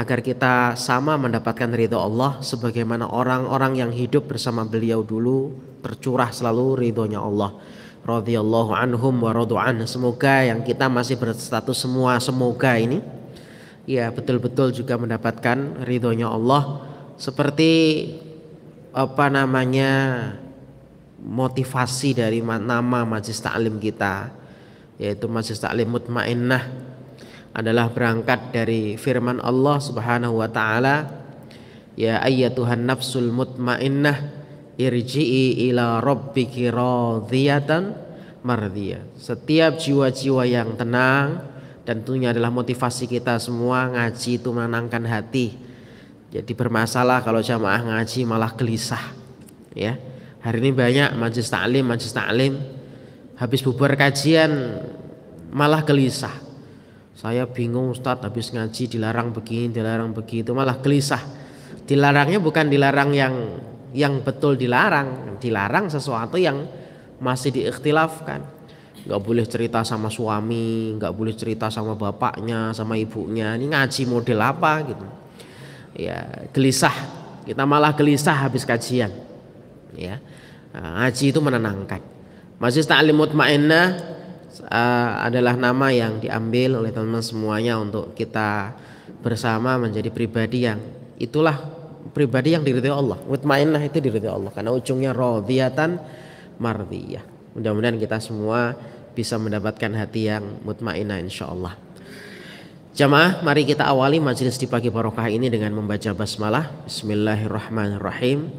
agar kita sama mendapatkan ridho Allah sebagaimana orang-orang yang hidup bersama beliau dulu tercurah selalu ridhonya Allah radhiyallahu anhum wa an semoga yang kita masih berstatus semua semoga ini ya betul-betul juga mendapatkan ridhonya Allah seperti apa namanya motivasi dari nama majlis taklim kita yaitu majlis taklim mutmainnah adalah berangkat dari firman Allah Subhanahu wa taala ya ayyatuhan nafsul mutmainnah irji'i ila rabbiki radhiyatan mardiyah setiap jiwa-jiwa yang tenang dan tentunya adalah motivasi kita semua ngaji itu menenangkan hati jadi bermasalah kalau jamaah ngaji malah gelisah ya hari ini banyak majelis taklim majelis taklim habis bubar kajian malah gelisah saya bingung Ustadz habis ngaji dilarang begini dilarang begitu malah gelisah dilarangnya bukan dilarang yang yang betul dilarang dilarang sesuatu yang masih diikhtilafkan nggak boleh cerita sama suami nggak boleh cerita sama bapaknya sama ibunya ini ngaji model apa gitu ya gelisah kita malah gelisah habis kajian ya nah, ngaji itu menenangkan Masih Ta'lim Mutmainnah uh, adalah nama yang diambil oleh teman-teman semuanya untuk kita bersama menjadi pribadi yang itulah pribadi yang diridhoi Allah. Mutmainnah itu diridhoi Allah karena ujungnya radhiyatan mardiyah. Mudah-mudahan kita semua bisa mendapatkan hati yang mutmainnah insyaallah. Jamaah, mari kita awali majelis di pagi barokah ini dengan membaca basmalah. Bismillahirrahmanirrahim.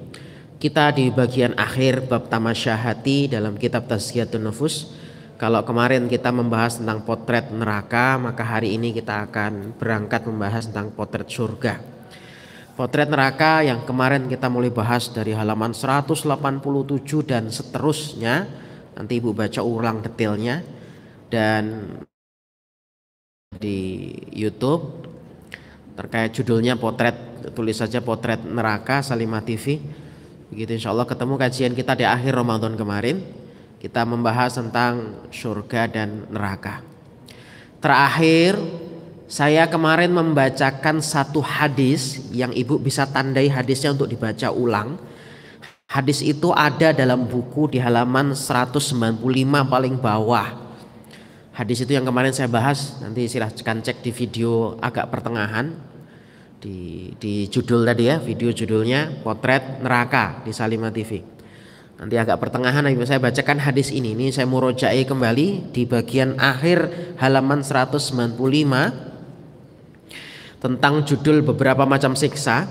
Kita di bagian akhir bab tamasyahati dalam kitab Tazkiyatun Nufus kalau kemarin kita membahas tentang potret neraka, maka hari ini kita akan berangkat membahas tentang potret surga. Potret neraka yang kemarin kita mulai bahas dari halaman 187 dan seterusnya. Nanti Ibu baca ulang detailnya dan di YouTube terkait judulnya potret tulis saja potret neraka Salimah TV. Begitu insya Allah ketemu kajian kita di akhir Ramadan kemarin. Kita membahas tentang surga dan neraka. Terakhir, saya kemarin membacakan satu hadis yang ibu bisa tandai hadisnya untuk dibaca ulang. Hadis itu ada dalam buku di halaman 195 paling bawah. Hadis itu yang kemarin saya bahas, nanti silahkan cek di video agak pertengahan. Di, di judul tadi ya, video judulnya Potret Neraka di Salima TV nanti agak pertengahan saya bacakan hadis ini ini saya muroja'i kembali di bagian akhir halaman 195 tentang judul beberapa macam siksa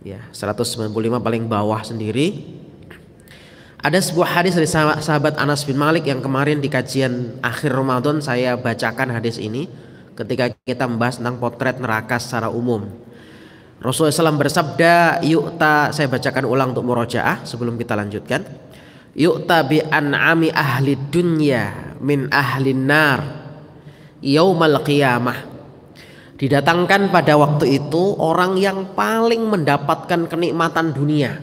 ya 195 paling bawah sendiri ada sebuah hadis dari sahabat Anas bin Malik yang kemarin di kajian akhir Ramadan saya bacakan hadis ini ketika kita membahas tentang potret neraka secara umum. Rasulullah SAW bersabda, "Yukta saya bacakan ulang untuk murojaah sebelum kita lanjutkan. Yukta bi an'ami ahli dunya min ahli nar yaumal qiyamah." Didatangkan pada waktu itu orang yang paling mendapatkan kenikmatan dunia.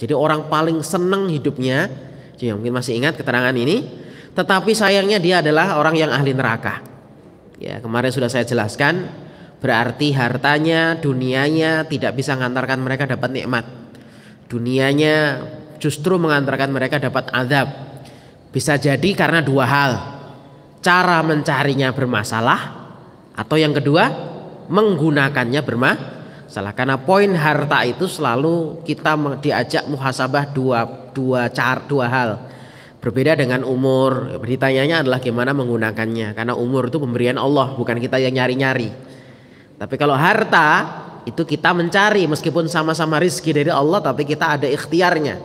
Jadi orang paling senang hidupnya. Jadi mungkin masih ingat keterangan ini. Tetapi sayangnya dia adalah orang yang ahli neraka. Ya, kemarin sudah saya jelaskan Berarti hartanya, dunianya tidak bisa mengantarkan mereka dapat nikmat. Dunianya justru mengantarkan mereka dapat azab. Bisa jadi karena dua hal. Cara mencarinya bermasalah atau yang kedua menggunakannya bermasalah. Karena poin harta itu selalu kita diajak muhasabah dua dua car dua hal. Berbeda dengan umur, ditanyanya adalah gimana menggunakannya. Karena umur itu pemberian Allah, bukan kita yang nyari-nyari tapi kalau harta itu kita mencari meskipun sama-sama rizki dari Allah tapi kita ada ikhtiarnya.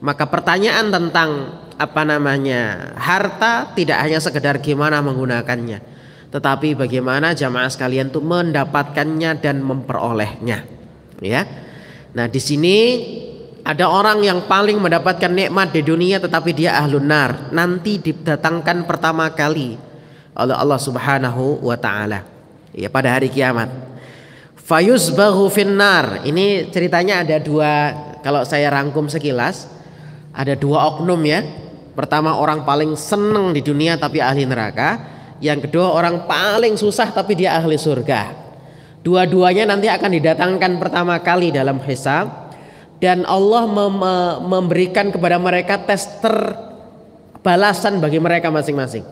Maka pertanyaan tentang apa namanya harta tidak hanya sekedar gimana menggunakannya tetapi bagaimana jamaah sekalian tuh mendapatkannya dan memperolehnya ya nah di sini ada orang yang paling mendapatkan nikmat di dunia tetapi dia ahlun nar nanti didatangkan pertama kali oleh Allah Subhanahu wa taala ya pada hari kiamat. bahu finnar. Ini ceritanya ada dua kalau saya rangkum sekilas ada dua oknum ya. Pertama orang paling seneng di dunia tapi ahli neraka. Yang kedua orang paling susah tapi dia ahli surga. Dua-duanya nanti akan didatangkan pertama kali dalam hisab dan Allah mem memberikan kepada mereka tester balasan bagi mereka masing-masing.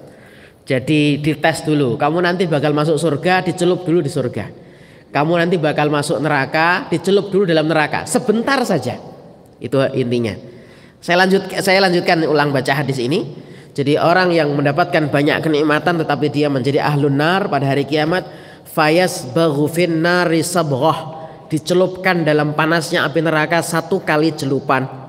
Jadi dites dulu, kamu nanti bakal masuk surga, dicelup dulu di surga. Kamu nanti bakal masuk neraka, dicelup dulu dalam neraka. Sebentar saja. Itu intinya. Saya lanjut saya lanjutkan ulang baca hadis ini. Jadi orang yang mendapatkan banyak kenikmatan tetapi dia menjadi ahlun nar pada hari kiamat, fayas baghufin nari sabghah, dicelupkan dalam panasnya api neraka satu kali celupan.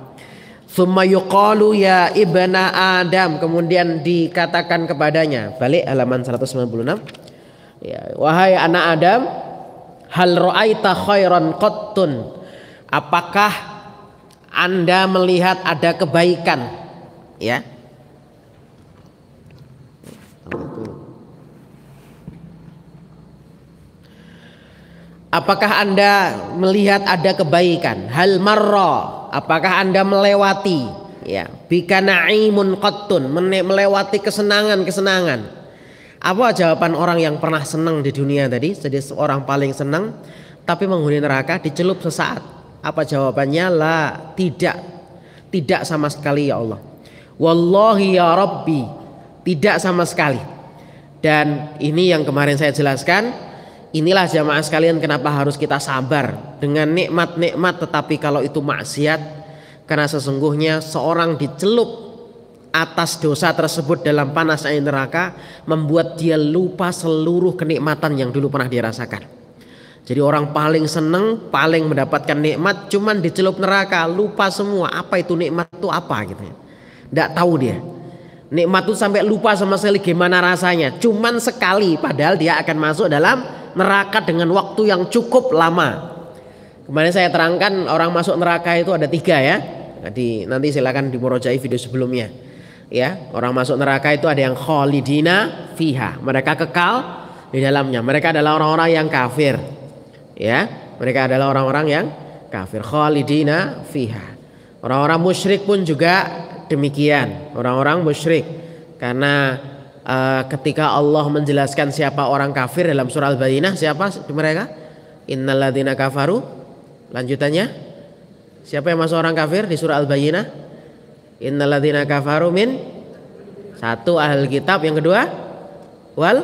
Summa yuqalu ya ibna Adam. Kemudian dikatakan kepadanya. Balik halaman 196. Ya, wahai anak Adam. Hal ra'aita khairan qattun. Apakah anda melihat ada kebaikan? Ya. Apakah Anda melihat ada kebaikan? Hal marra, apakah Anda melewati ya, bika naimun qattun, melewati kesenangan-kesenangan. Apa jawaban orang yang pernah senang di dunia tadi? Jadi seorang paling senang tapi menghuni neraka dicelup sesaat. Apa jawabannya? La, tidak. Tidak sama sekali ya Allah. Wallahi ya Rabbi, tidak sama sekali. Dan ini yang kemarin saya jelaskan, Inilah jamaah sekalian kenapa harus kita sabar dengan nikmat-nikmat tetapi kalau itu maksiat karena sesungguhnya seorang dicelup atas dosa tersebut dalam panas air neraka membuat dia lupa seluruh kenikmatan yang dulu pernah dia rasakan. Jadi orang paling senang, paling mendapatkan nikmat cuman dicelup neraka, lupa semua apa itu nikmat itu apa gitu ya. Enggak tahu dia. Nikmat itu sampai lupa sama sekali gimana rasanya. Cuman sekali padahal dia akan masuk dalam neraka dengan waktu yang cukup lama. Kemarin saya terangkan orang masuk neraka itu ada tiga ya. Jadi nanti silakan dimurojai video sebelumnya. Ya, orang masuk neraka itu ada yang kholidina fiha. Mereka kekal di dalamnya. Mereka adalah orang-orang yang kafir. Ya, mereka adalah orang-orang yang kafir. Kholidina fiha. Orang-orang musyrik pun juga demikian. Orang-orang musyrik karena uh, ketika Allah menjelaskan siapa orang kafir dalam surah Al-Bayyinah siapa mereka? innaladina kafaru. Lanjutannya siapa yang masuk orang kafir di surah Al-Bayyinah? innaladina kafaru min satu ahli kitab, yang kedua wal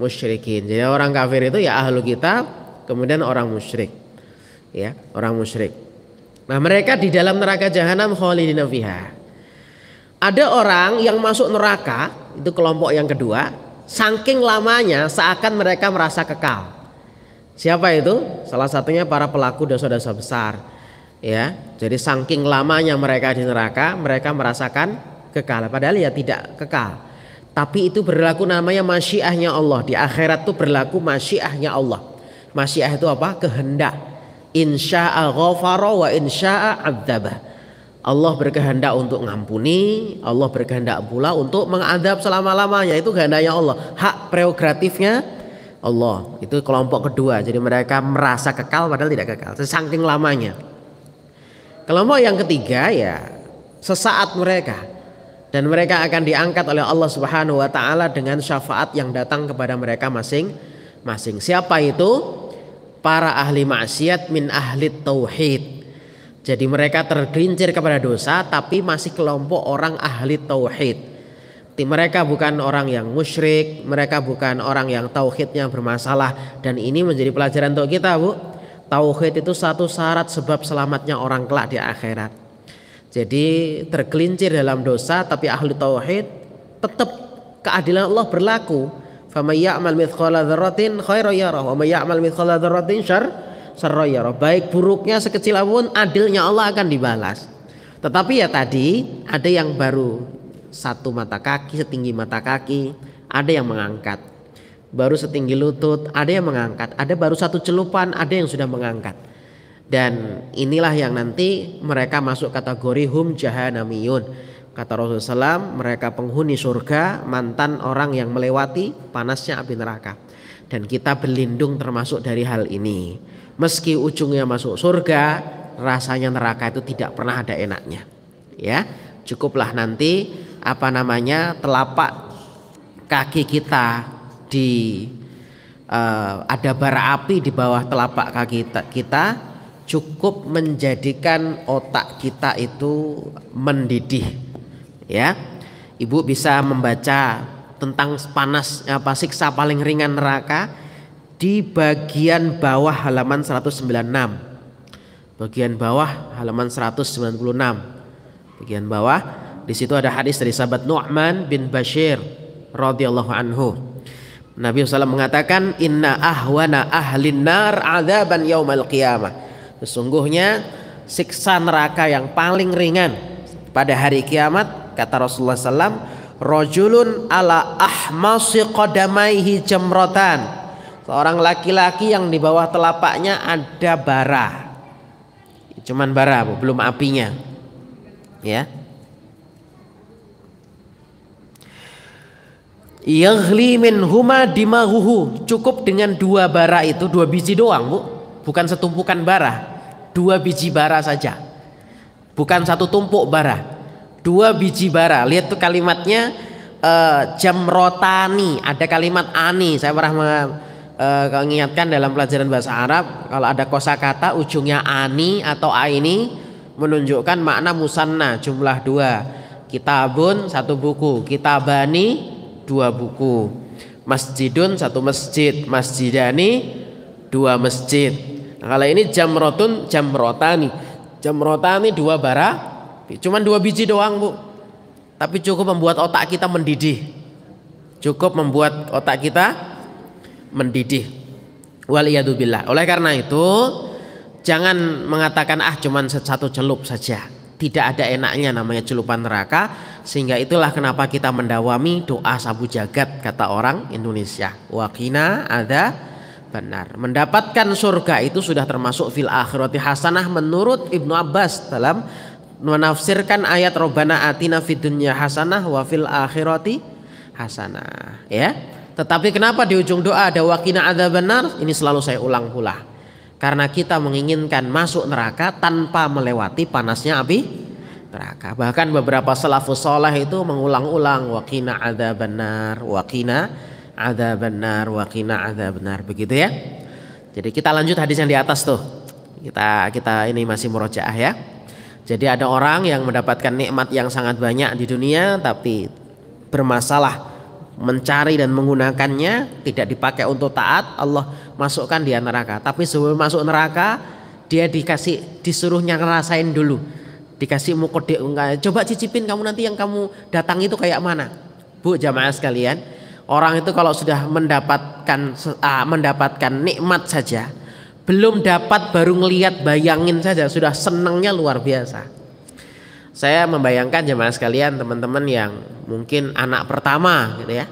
musyrikin. Jadi orang kafir itu ya ahlu kitab, kemudian orang musyrik. Ya, orang musyrik. Nah, mereka di dalam neraka jahanam khalidina fiha. Ada orang yang masuk neraka itu kelompok yang kedua, saking lamanya seakan mereka merasa kekal. Siapa itu? Salah satunya para pelaku dosa-dosa besar. Ya, jadi saking lamanya mereka di neraka, mereka merasakan kekal. Padahal ya tidak kekal. Tapi itu berlaku namanya masyiahnya Allah. Di akhirat tuh berlaku masyiahnya Allah. Masyiah itu apa? Kehendak. Insya'a ghafara wa insya'a abdabah Allah berkehendak untuk mengampuni, Allah berkehendak pula untuk mengadab selama-lamanya. Itu kehendaknya Allah. Hak prerogatifnya Allah. Itu kelompok kedua. Jadi mereka merasa kekal padahal tidak kekal. Sesangking lamanya. Kelompok yang ketiga ya sesaat mereka dan mereka akan diangkat oleh Allah Subhanahu wa taala dengan syafaat yang datang kepada mereka masing-masing. Siapa itu? Para ahli maksiat min ahli tauhid jadi mereka tergelincir kepada dosa tapi masih kelompok orang ahli tauhid. Mereka bukan orang yang musyrik, mereka bukan orang yang tauhidnya bermasalah dan ini menjadi pelajaran untuk kita, Bu. Tauhid itu satu syarat sebab selamatnya orang kelak di akhirat. Jadi tergelincir dalam dosa tapi ahli tauhid tetap keadilan Allah berlaku. Faman ya'mal mithqala dzarratin khairan yarah wa man ya'mal mithqala dzarratin syarr saroyaro baik buruknya sekecil apapun adilnya Allah akan dibalas tetapi ya tadi ada yang baru satu mata kaki setinggi mata kaki ada yang mengangkat baru setinggi lutut ada yang mengangkat ada baru satu celupan ada yang sudah mengangkat dan inilah yang nanti mereka masuk kategori hum jahanamiyun kata Rasulullah SAW mereka penghuni surga mantan orang yang melewati panasnya api neraka dan kita berlindung termasuk dari hal ini meski ujungnya masuk surga, rasanya neraka itu tidak pernah ada enaknya. Ya, cukuplah nanti apa namanya telapak kaki kita di uh, ada bara api di bawah telapak kaki kita, kita cukup menjadikan otak kita itu mendidih. Ya, ibu bisa membaca tentang panas apa siksa paling ringan neraka di bagian bawah halaman 196. Bagian bawah halaman 196. Bagian bawah di situ ada hadis dari sahabat Nu'man bin Bashir radhiyallahu anhu. Nabi SAW mengatakan inna ahwana ahlin nar azaban yaumal qiyamah. Sesungguhnya siksa neraka yang paling ringan pada hari kiamat kata Rasulullah SAW rojulun ala ahmasi qadamaihi jamrotan seorang laki-laki yang di bawah telapaknya ada bara. Cuman bara, belum apinya. Ya. Yaghli min huma dimahuhu. Cukup dengan dua bara itu, dua biji doang, Bu. Bukan setumpukan bara. Dua biji bara saja. Bukan satu tumpuk bara. Dua biji bara. Lihat tuh kalimatnya uh, jamrotani Ada kalimat ani. Saya pernah Eh, kalau mengingatkan dalam pelajaran bahasa Arab kalau ada kosakata ujungnya ani atau aini menunjukkan makna musanna jumlah dua kitabun satu buku kitabani dua buku masjidun satu masjid masjidani dua masjid nah, kalau ini jamrotun jamrotani jamrotani dua bara cuma dua biji doang bu tapi cukup membuat otak kita mendidih cukup membuat otak kita mendidih waliyadubillah oleh karena itu jangan mengatakan ah cuman satu celup saja tidak ada enaknya namanya celupan neraka sehingga itulah kenapa kita mendawami doa sabu jagat kata orang Indonesia wakina ada benar mendapatkan surga itu sudah termasuk fil akhirati hasanah menurut Ibnu Abbas dalam menafsirkan ayat robana atina fid hasanah wa fil akhirati hasanah ya tetapi kenapa di ujung doa ada wakina ada benar? Ini selalu saya ulang pula. Karena kita menginginkan masuk neraka tanpa melewati panasnya api neraka. Bahkan beberapa salafus soleh itu mengulang-ulang wakina ada benar, wakina ada benar, wakina ada benar, begitu ya. Jadi kita lanjut hadis yang di atas tuh. Kita kita ini masih murojaah ya. Jadi ada orang yang mendapatkan nikmat yang sangat banyak di dunia tapi bermasalah mencari dan menggunakannya tidak dipakai untuk taat Allah masukkan dia neraka tapi sebelum masuk neraka dia dikasih disuruhnya ngerasain dulu dikasih mukodik coba cicipin kamu nanti yang kamu datang itu kayak mana bu jamaah sekalian orang itu kalau sudah mendapatkan uh, mendapatkan nikmat saja belum dapat baru ngelihat bayangin saja sudah senangnya luar biasa saya membayangkan jemaah sekalian teman-teman yang mungkin anak pertama gitu ya.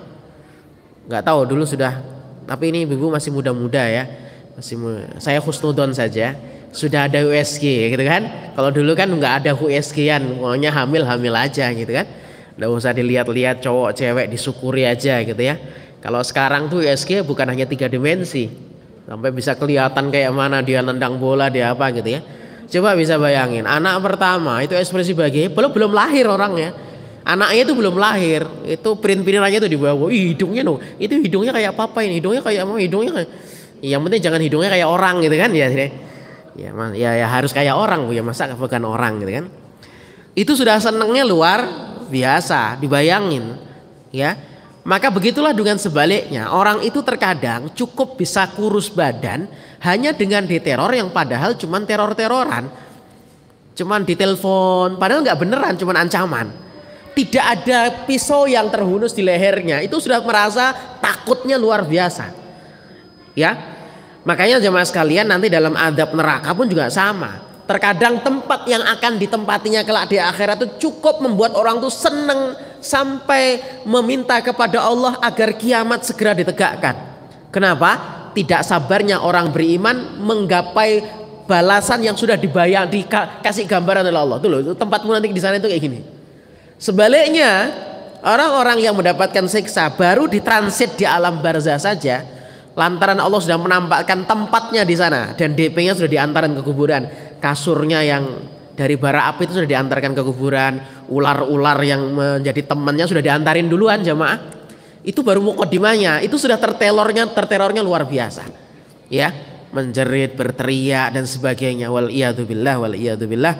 Nggak tahu dulu sudah tapi ini ibu masih muda-muda ya. Masih muda. saya khusnudon saja sudah ada USG gitu kan. Kalau dulu kan nggak ada USG-an, maunya hamil-hamil aja gitu kan. Nggak usah dilihat-lihat cowok cewek disyukuri aja gitu ya. Kalau sekarang tuh USG bukan hanya tiga dimensi, sampai bisa kelihatan kayak mana dia nendang bola dia apa gitu ya Coba bisa bayangin, anak pertama itu ekspresi bahagia, belum belum lahir orangnya. Anaknya itu belum lahir, itu print-printannya itu di bawah. Ih, hidungnya no, itu hidungnya kayak papa ini, hidungnya kayak mau hidungnya kayak... Yang penting jangan hidungnya kayak orang gitu kan ya. Ya, ya, ya harus kayak orang bu ya masa bukan orang gitu kan itu sudah senengnya luar biasa dibayangin ya maka begitulah dengan sebaliknya, orang itu terkadang cukup bisa kurus badan hanya dengan diteror yang padahal cuma teror-teroran. Cuman ditelepon, padahal nggak beneran, cuma ancaman. Tidak ada pisau yang terhunus di lehernya, itu sudah merasa takutnya luar biasa. Ya, makanya jemaah sekalian nanti dalam adab neraka pun juga sama. Terkadang tempat yang akan ditempatinya kelak di akhirat itu cukup membuat orang itu seneng sampai meminta kepada Allah agar kiamat segera ditegakkan. Kenapa? Tidak sabarnya orang beriman menggapai balasan yang sudah dibayar dikasih gambaran oleh Allah. Tuh loh, tempatmu nanti di sana itu kayak gini. Sebaliknya, orang-orang yang mendapatkan siksa baru ditransit di alam barzah saja lantaran Allah sudah menampakkan tempatnya di sana dan DP-nya sudah diantarkan ke kuburan, kasurnya yang dari bara api itu sudah diantarkan ke kuburan, ular-ular yang menjadi temannya sudah diantarin duluan jamaah. Itu baru mukodimanya, itu sudah tertelornya, terterornya luar biasa. Ya, menjerit, berteriak dan sebagainya. Wal iyadu billah, wal iyadu billah.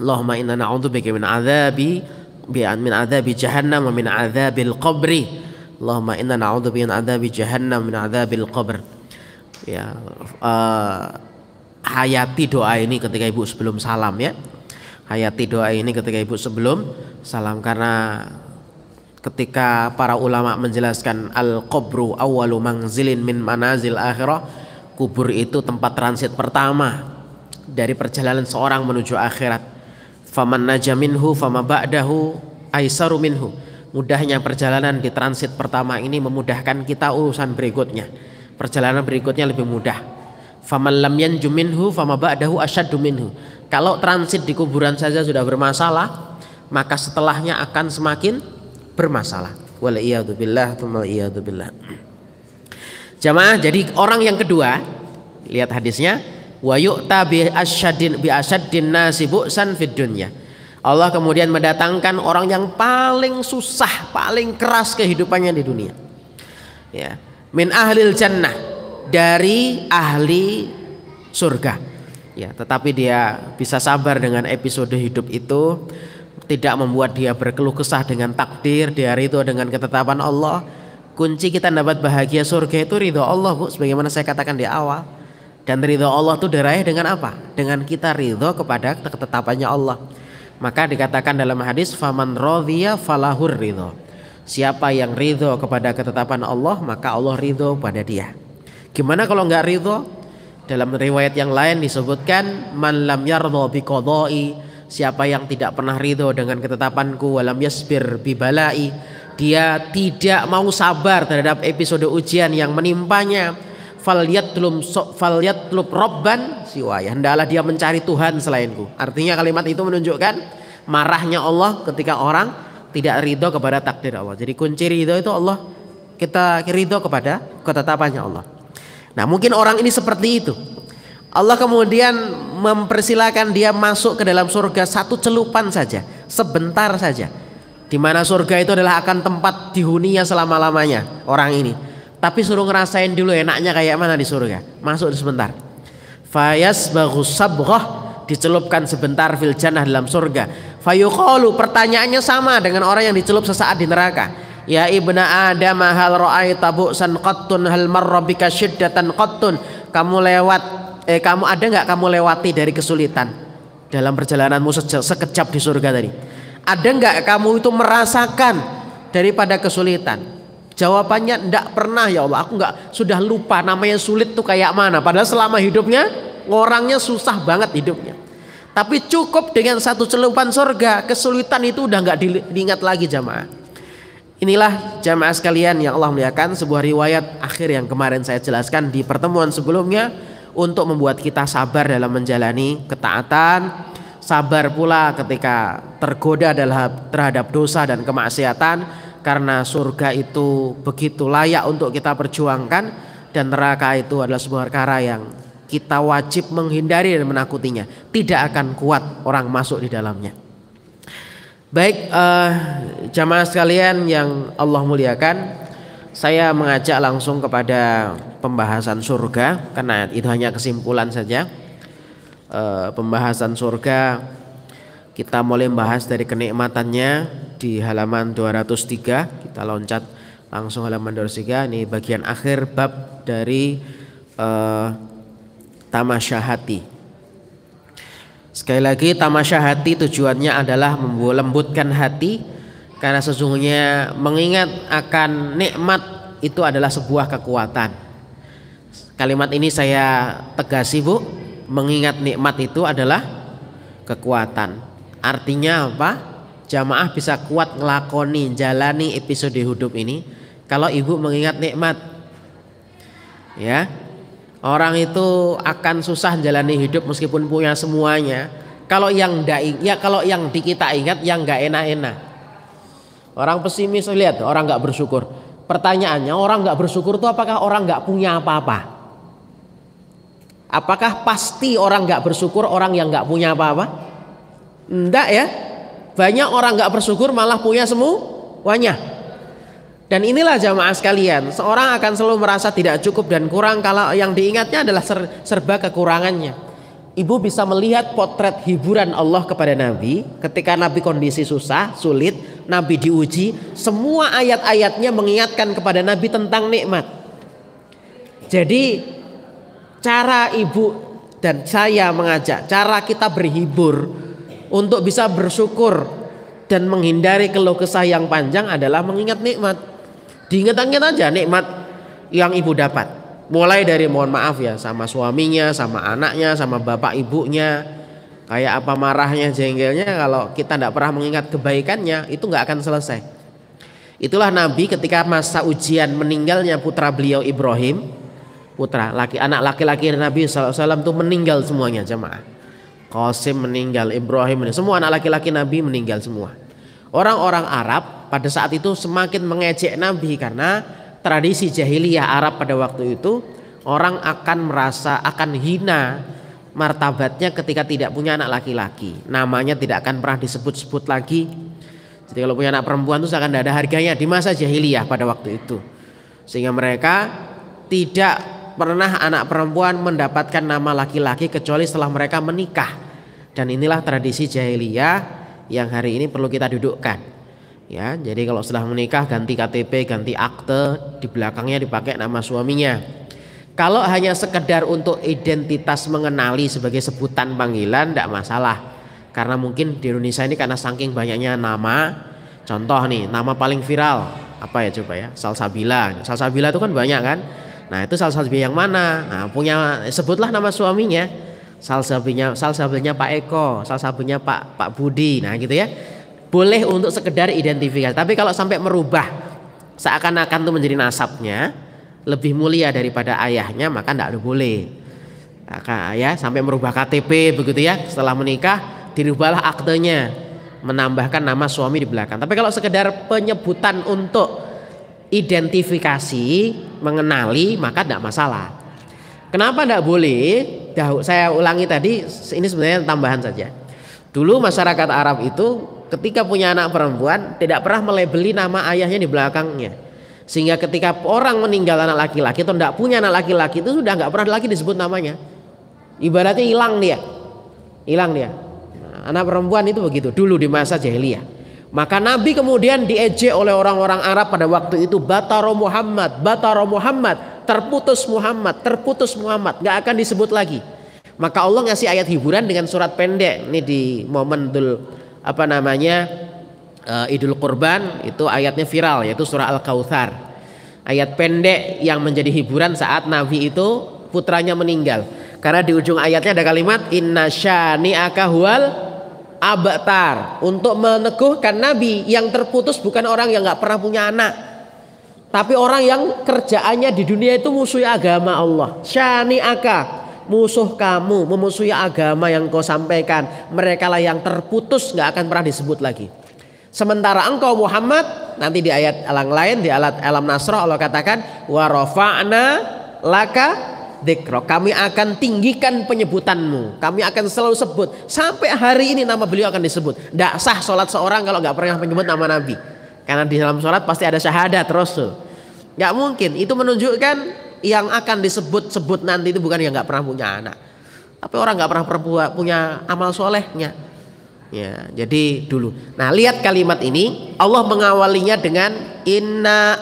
Allahumma inna bika min adzabi bi'an min adzabi jahannam wa min adzabil qabri. Allahumma inna na'udzubika min adzabi jahannam min adzabil qabr. Ya, uh, hayati doa ini ketika ibu sebelum salam ya hayati doa ini ketika ibu sebelum salam karena ketika para ulama menjelaskan al qabru awalu mangzilin min manazil akhirah kubur itu tempat transit pertama dari perjalanan seorang menuju akhirat faman najaminhu fama ba'dahu aisaru minhu mudahnya perjalanan di transit pertama ini memudahkan kita urusan berikutnya perjalanan berikutnya lebih mudah Faman lam yanju minhu fama ba'dahu asyaddu minhu. Kalau transit di kuburan saja sudah bermasalah, maka setelahnya akan semakin bermasalah. Wal iyadu billah, billah. Jamaah, jadi orang yang kedua, lihat hadisnya, wa yu'ta bi asyadin bi asyaddin nasi bu'san fid dunya. Allah kemudian mendatangkan orang yang paling susah, paling keras kehidupannya di dunia. Ya. Min ahlil jannah dari ahli surga. Ya, tetapi dia bisa sabar dengan episode hidup itu, tidak membuat dia berkeluh kesah dengan takdir di hari itu dengan ketetapan Allah. Kunci kita dapat bahagia surga itu ridho Allah, Bu, sebagaimana saya katakan di awal. Dan ridho Allah itu diraih dengan apa? Dengan kita ridho kepada ketetapannya Allah. Maka dikatakan dalam hadis faman radhiya falahur ridho. Siapa yang ridho kepada ketetapan Allah, maka Allah ridho pada dia. Gimana kalau nggak ridho? Dalam riwayat yang lain disebutkan man lam bi kodoi. siapa yang tidak pernah ridho dengan ketetapanku walam yasbir bibalai dia tidak mau sabar terhadap episode ujian yang menimpanya falyatlum falyatlub robban siwaya Hendalah dia mencari Tuhan selainku artinya kalimat itu menunjukkan marahnya Allah ketika orang tidak ridho kepada takdir Allah jadi kunci ridho itu Allah kita ridho kepada ketetapannya Allah Nah mungkin orang ini seperti itu. Allah kemudian mempersilahkan dia masuk ke dalam surga satu celupan saja, sebentar saja. Di mana surga itu adalah akan tempat dihuninya selama-lamanya orang ini. Tapi suruh ngerasain dulu enaknya kayak mana di surga. Masuk sebentar. Fayas bagus dicelupkan sebentar fil dalam surga. Fayuqalu pertanyaannya sama dengan orang yang dicelup sesaat di neraka. Ya ibna Adam hal ra'aita bu'san qattun hal marra bika syiddatan qattun. Kamu lewat eh kamu ada nggak kamu lewati dari kesulitan dalam perjalananmu se sekejap di surga tadi? Ada nggak kamu itu merasakan daripada kesulitan? Jawabannya tidak pernah ya Allah. Aku nggak sudah lupa namanya sulit tuh kayak mana. Padahal selama hidupnya orangnya susah banget hidupnya. Tapi cukup dengan satu celupan surga, kesulitan itu udah nggak diingat lagi jamaah. Inilah jamaah sekalian yang Allah muliakan sebuah riwayat akhir yang kemarin saya jelaskan di pertemuan sebelumnya untuk membuat kita sabar dalam menjalani ketaatan, sabar pula ketika tergoda terhadap dosa dan kemaksiatan karena surga itu begitu layak untuk kita perjuangkan dan neraka itu adalah sebuah perkara yang kita wajib menghindari dan menakutinya. Tidak akan kuat orang masuk di dalamnya. Baik uh, jamaah sekalian yang Allah muliakan, saya mengajak langsung kepada pembahasan surga karena itu hanya kesimpulan saja. Uh, pembahasan surga kita mulai membahas dari kenikmatannya di halaman 203. Kita loncat langsung halaman 203 ini bagian akhir bab dari uh, tamasyahati. Sekali lagi tamasya hati tujuannya adalah melembutkan hati karena sesungguhnya mengingat akan nikmat itu adalah sebuah kekuatan. Kalimat ini saya tegasi Bu, mengingat nikmat itu adalah kekuatan. Artinya apa? Jamaah bisa kuat ngelakoni, jalani episode hidup ini kalau ibu mengingat nikmat. Ya, Orang itu akan susah jalani hidup meskipun punya semuanya. Kalau yang daing, ya kalau yang di kita ingat yang nggak enak-enak. Orang pesimis lihat orang nggak bersyukur. Pertanyaannya orang nggak bersyukur itu apakah orang nggak punya apa-apa? Apakah pasti orang nggak bersyukur orang yang nggak punya apa-apa? Enggak ya. Banyak orang nggak bersyukur malah punya semuanya. Dan inilah jamaah sekalian, seorang akan selalu merasa tidak cukup dan kurang kalau yang diingatnya adalah serba kekurangannya. Ibu bisa melihat potret hiburan Allah kepada Nabi ketika Nabi kondisi susah, sulit, Nabi diuji, semua ayat-ayatnya mengingatkan kepada Nabi tentang nikmat. Jadi cara ibu dan saya mengajak, cara kita berhibur untuk bisa bersyukur dan menghindari keluh kesah yang panjang adalah mengingat nikmat. Diingat-ingat aja nikmat yang ibu dapat. Mulai dari mohon maaf ya sama suaminya, sama anaknya, sama bapak ibunya. Kayak apa marahnya, jengkelnya kalau kita tidak pernah mengingat kebaikannya itu nggak akan selesai. Itulah Nabi ketika masa ujian meninggalnya putra beliau Ibrahim, putra laki anak laki-laki Nabi SAW itu meninggal semuanya jemaah. Qasim meninggal, Ibrahim meninggal, semua anak laki-laki Nabi meninggal semua. Orang-orang Arab pada saat itu semakin mengejek Nabi karena tradisi jahiliyah Arab pada waktu itu orang akan merasa akan hina martabatnya ketika tidak punya anak laki-laki. Namanya tidak akan pernah disebut-sebut lagi. Jadi kalau punya anak perempuan itu seakan tidak ada harganya di masa jahiliyah pada waktu itu. Sehingga mereka tidak pernah anak perempuan mendapatkan nama laki-laki kecuali setelah mereka menikah. Dan inilah tradisi jahiliyah yang hari ini perlu kita dudukkan ya jadi kalau setelah menikah ganti KTP ganti akte di belakangnya dipakai nama suaminya kalau hanya sekedar untuk identitas mengenali sebagai sebutan panggilan tidak masalah karena mungkin di Indonesia ini karena saking banyaknya nama contoh nih nama paling viral apa ya coba ya salsabila salsabila itu kan banyak kan nah itu salsabila yang mana nah, punya sebutlah nama suaminya salsabinya salsabinya Pak Eko salsabinya Pak Pak Budi nah gitu ya boleh untuk sekedar identifikasi. Tapi kalau sampai merubah seakan-akan itu menjadi nasabnya lebih mulia daripada ayahnya maka tidak boleh. Ya, sampai merubah KTP begitu ya setelah menikah dirubahlah aktenya menambahkan nama suami di belakang. Tapi kalau sekedar penyebutan untuk identifikasi mengenali maka tidak masalah. Kenapa tidak boleh? Saya ulangi tadi ini sebenarnya tambahan saja. Dulu masyarakat Arab itu ketika punya anak perempuan tidak pernah melebeli nama ayahnya di belakangnya sehingga ketika orang meninggal anak laki-laki atau tidak punya anak laki-laki itu sudah nggak pernah lagi disebut namanya ibaratnya hilang dia hilang dia nah, anak perempuan itu begitu dulu di masa jahiliyah maka Nabi kemudian diejek oleh orang-orang Arab pada waktu itu Bataro Muhammad, Bataro Muhammad, terputus Muhammad, terputus Muhammad, nggak akan disebut lagi. Maka Allah ngasih ayat hiburan dengan surat pendek ini di momen dul apa namanya uh, Idul Kurban itu ayatnya viral yaitu surah Al Kautsar ayat pendek yang menjadi hiburan saat Nabi itu putranya meninggal karena di ujung ayatnya ada kalimat inna shani akahual abtar untuk meneguhkan Nabi yang terputus bukan orang yang nggak pernah punya anak tapi orang yang kerjaannya di dunia itu musuh agama Allah shani Akah musuh kamu, memusuhi agama yang kau sampaikan. Mereka lah yang terputus nggak akan pernah disebut lagi. Sementara engkau Muhammad nanti di ayat alang lain di alat alam nasroh Allah katakan warofa'na laka dikro. Kami akan tinggikan penyebutanmu. Kami akan selalu sebut sampai hari ini nama beliau akan disebut. Tidak sah sholat seorang kalau nggak pernah menyebut nama Nabi. Karena di dalam sholat pasti ada syahadat Rasul. Nggak mungkin. Itu menunjukkan yang akan disebut-sebut nanti itu bukan yang nggak pernah punya anak, tapi orang nggak pernah punya amal solehnya. Ya, jadi dulu. Nah, lihat kalimat ini, Allah mengawalinya dengan inna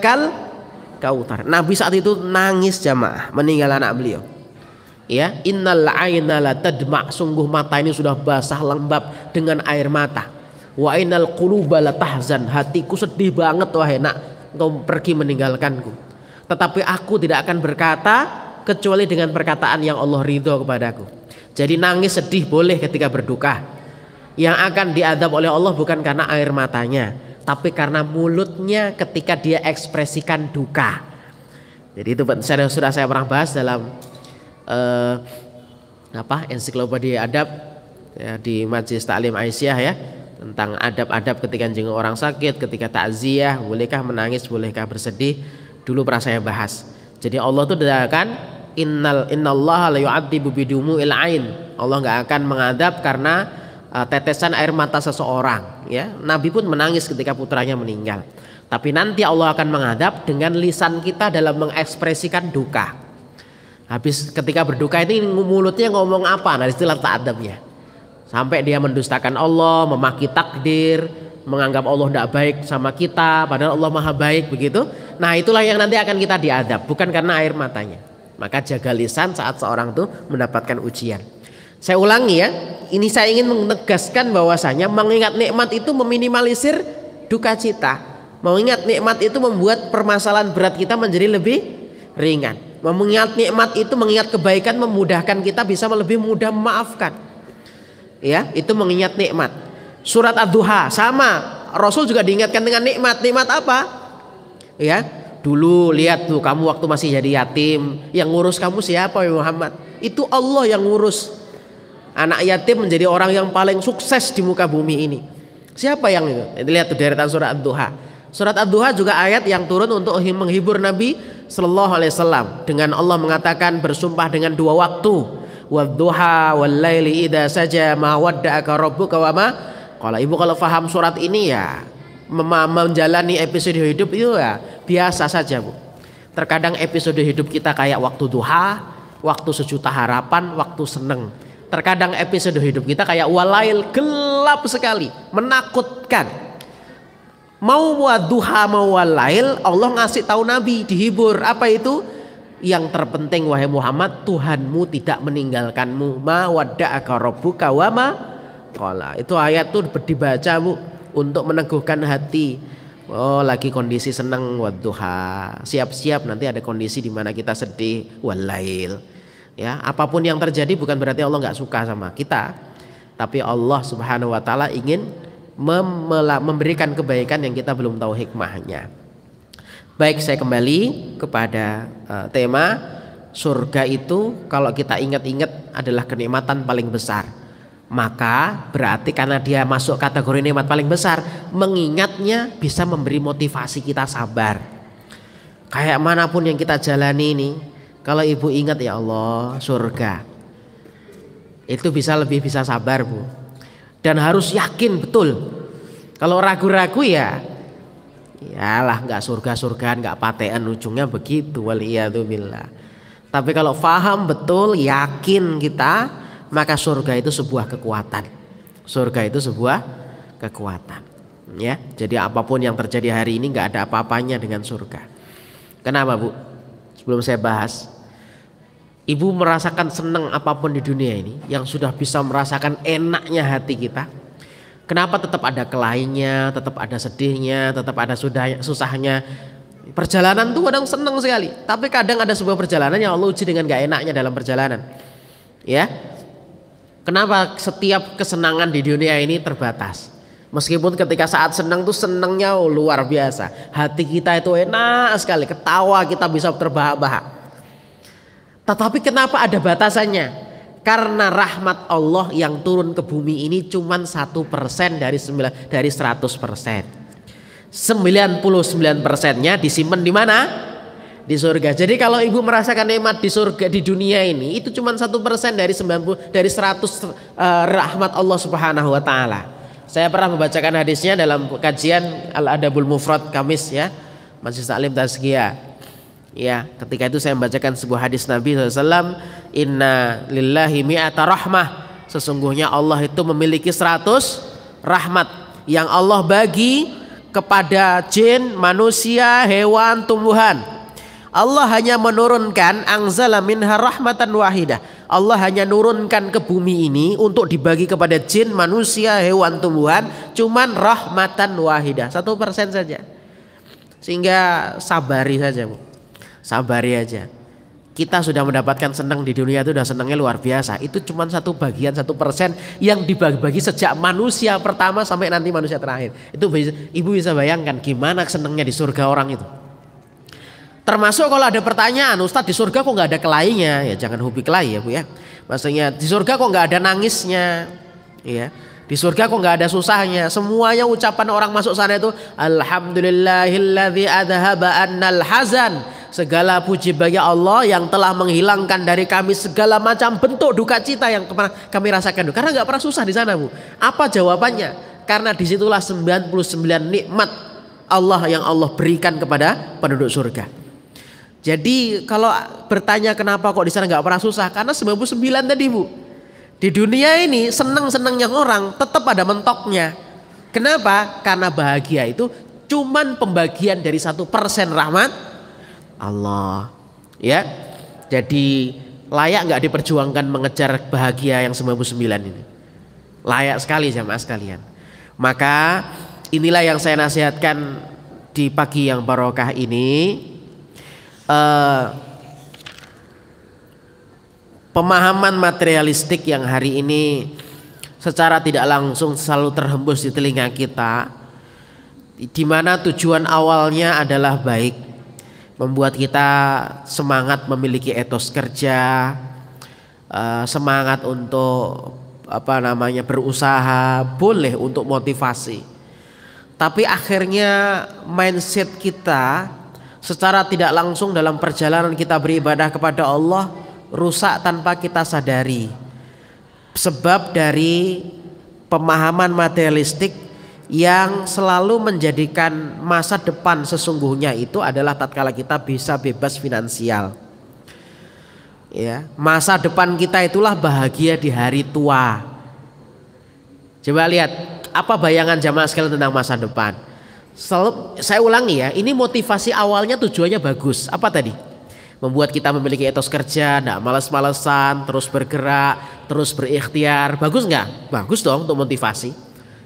kal kautar. Nabi saat itu nangis jamaah meninggal anak beliau. Ya, innal aina la sungguh mata ini sudah basah lembab dengan air mata. Wa innal quluba la tahzan, hatiku sedih banget wahai nak kau pergi meninggalkanku. Tetapi aku tidak akan berkata kecuali dengan perkataan yang Allah ridho kepadaku. Jadi nangis sedih boleh ketika berduka. Yang akan diadab oleh Allah bukan karena air matanya, tapi karena mulutnya ketika dia ekspresikan duka. Jadi itu sudah saya pernah bahas dalam eh, apa ensiklopedia adab ya, di Majelis Taklim Aisyah ya tentang adab-adab ketika jenguk orang sakit, ketika takziah, bolehkah menangis, bolehkah bersedih dulu pernah saya bahas. Jadi Allah itu tidak akan innal innallaha la yu'adzibu bidumu'il ain. Allah nggak akan mengadab karena uh, tetesan air mata seseorang, ya. Nabi pun menangis ketika putranya meninggal. Tapi nanti Allah akan mengadab dengan lisan kita dalam mengekspresikan duka. Habis ketika berduka ini mulutnya ngomong apa? Nah istilah ta'adabnya. Sampai dia mendustakan Allah, memaki takdir, menganggap Allah tidak baik sama kita, padahal Allah maha baik begitu. Nah itulah yang nanti akan kita diadab, bukan karena air matanya. Maka jaga lisan saat seorang itu mendapatkan ujian. Saya ulangi ya, ini saya ingin menegaskan bahwasanya mengingat nikmat itu meminimalisir duka cita. Mengingat nikmat itu membuat permasalahan berat kita menjadi lebih ringan. Mengingat nikmat itu mengingat kebaikan memudahkan kita bisa lebih mudah memaafkan. Ya, itu mengingat nikmat. Surat Ad-Duha sama. Rasul juga diingatkan dengan nikmat. Nikmat apa? ya dulu lihat tuh kamu waktu masih jadi yatim yang ngurus kamu siapa ya Muhammad itu Allah yang ngurus anak yatim menjadi orang yang paling sukses di muka bumi ini siapa yang itu lihat tuh deretan surat Ad-Duha surat Ad-Duha juga ayat yang turun untuk menghibur Nabi Shallallahu Alaihi Wasallam dengan Allah mengatakan bersumpah dengan dua waktu wadduha walaili laili ida saja ma wadda'aka rabbuka wa ma kalau ibu kalau faham surat ini ya menjalani episode hidup itu ya biasa saja bu. Terkadang episode hidup kita kayak waktu duha, waktu sejuta harapan, waktu seneng. Terkadang episode hidup kita kayak walail gelap sekali, menakutkan. Mau buat duha mau walail, Allah ngasih tahu Nabi dihibur. Apa itu? Yang terpenting wahai Muhammad, Tuhanmu tidak meninggalkanmu. Ma wadda'aka rabbuka wa ma Itu ayat tuh dibaca, Bu untuk meneguhkan hati. Oh, lagi kondisi senang wadduha. Siap-siap nanti ada kondisi di mana kita sedih walail. Ya, apapun yang terjadi bukan berarti Allah nggak suka sama kita, tapi Allah Subhanahu wa taala ingin memberikan kebaikan yang kita belum tahu hikmahnya. Baik, saya kembali kepada uh, tema surga itu kalau kita ingat-ingat adalah kenikmatan paling besar maka berarti karena dia masuk kategori nikmat paling besar, mengingatnya bisa memberi motivasi kita sabar. Kayak manapun yang kita jalani ini, kalau ibu ingat ya Allah surga, itu bisa lebih bisa sabar bu. Dan harus yakin betul. Kalau ragu-ragu ya, yalah nggak surga-surgaan, nggak patean ujungnya begitu. Waliyatubillah. Tapi kalau faham betul, yakin kita, maka surga itu sebuah kekuatan. Surga itu sebuah kekuatan. Ya, jadi apapun yang terjadi hari ini nggak ada apa-apanya dengan surga. Kenapa bu? Sebelum saya bahas, ibu merasakan senang apapun di dunia ini, yang sudah bisa merasakan enaknya hati kita. Kenapa tetap ada kelainnya, tetap ada sedihnya, tetap ada sudah susahnya, Perjalanan tuh kadang senang sekali, tapi kadang ada sebuah perjalanan yang Allah uji dengan gak enaknya dalam perjalanan. Ya, Kenapa setiap kesenangan di dunia ini terbatas? Meskipun ketika saat senang tuh senangnya oh, luar biasa. Hati kita itu enak sekali, ketawa kita bisa terbahak-bahak. Tetapi kenapa ada batasannya? Karena rahmat Allah yang turun ke bumi ini cuma satu persen dari sembilan dari seratus persen. Sembilan puluh sembilan persennya disimpan di mana? di surga. Jadi kalau ibu merasakan nikmat di surga di dunia ini itu cuma satu persen dari 90 dari 100 eh, rahmat Allah Subhanahu wa taala. Saya pernah membacakan hadisnya dalam kajian Al Adabul Mufrad Kamis ya. Masjid Salim Tazkiyah. Ya, ketika itu saya membacakan sebuah hadis Nabi SAW Inna lillahi mi'ata rahmah Sesungguhnya Allah itu memiliki seratus rahmat Yang Allah bagi kepada jin, manusia, hewan, tumbuhan Allah hanya menurunkan angzala minha rahmatan wahidah. Allah hanya nurunkan ke bumi ini untuk dibagi kepada jin, manusia, hewan, tumbuhan. Cuman rahmatan wahidah. Satu persen saja. Sehingga sabari saja. Bu. Sabari aja. Kita sudah mendapatkan senang di dunia itu sudah senangnya luar biasa. Itu cuma satu bagian satu persen yang dibagi-bagi sejak manusia pertama sampai nanti manusia terakhir. Itu ibu bisa bayangkan gimana senangnya di surga orang itu. Termasuk kalau ada pertanyaan, Ustadz di surga kok nggak ada kelainya? Ya jangan hobi kelai ya bu ya. Maksudnya di surga kok nggak ada nangisnya, ya. Di surga kok nggak ada susahnya. Semuanya ucapan orang masuk sana itu Alhamdulillahilladzi adhaba annal hazan. Segala puji bagi Allah yang telah menghilangkan dari kami segala macam bentuk duka cita yang kami rasakan. Karena nggak pernah susah di sana bu. Apa jawabannya? Karena disitulah 99 nikmat Allah yang Allah berikan kepada penduduk surga. Jadi kalau bertanya kenapa kok di sana nggak pernah susah, karena 99 tadi bu. Di dunia ini seneng-senengnya orang tetap ada mentoknya. Kenapa? Karena bahagia itu cuman pembagian dari satu persen rahmat Allah. Ya, jadi layak nggak diperjuangkan mengejar bahagia yang 99 ini? Layak sekali jamaah sekalian. Maka inilah yang saya nasihatkan di pagi yang barokah ini Eh, pemahaman materialistik yang hari ini secara tidak langsung selalu terhembus di telinga kita di mana tujuan awalnya adalah baik membuat kita semangat memiliki etos kerja eh, semangat untuk apa namanya berusaha boleh untuk motivasi tapi akhirnya mindset kita secara tidak langsung dalam perjalanan kita beribadah kepada Allah rusak tanpa kita sadari. Sebab dari pemahaman materialistik yang selalu menjadikan masa depan sesungguhnya itu adalah tatkala kita bisa bebas finansial. Ya, masa depan kita itulah bahagia di hari tua. Coba lihat apa bayangan jamaah sekalian tentang masa depan. Selalu, saya ulangi ya, ini motivasi awalnya tujuannya bagus. Apa tadi? Membuat kita memiliki etos kerja, tidak malas-malesan, terus bergerak, terus berikhtiar. Bagus nggak? Bagus dong untuk motivasi.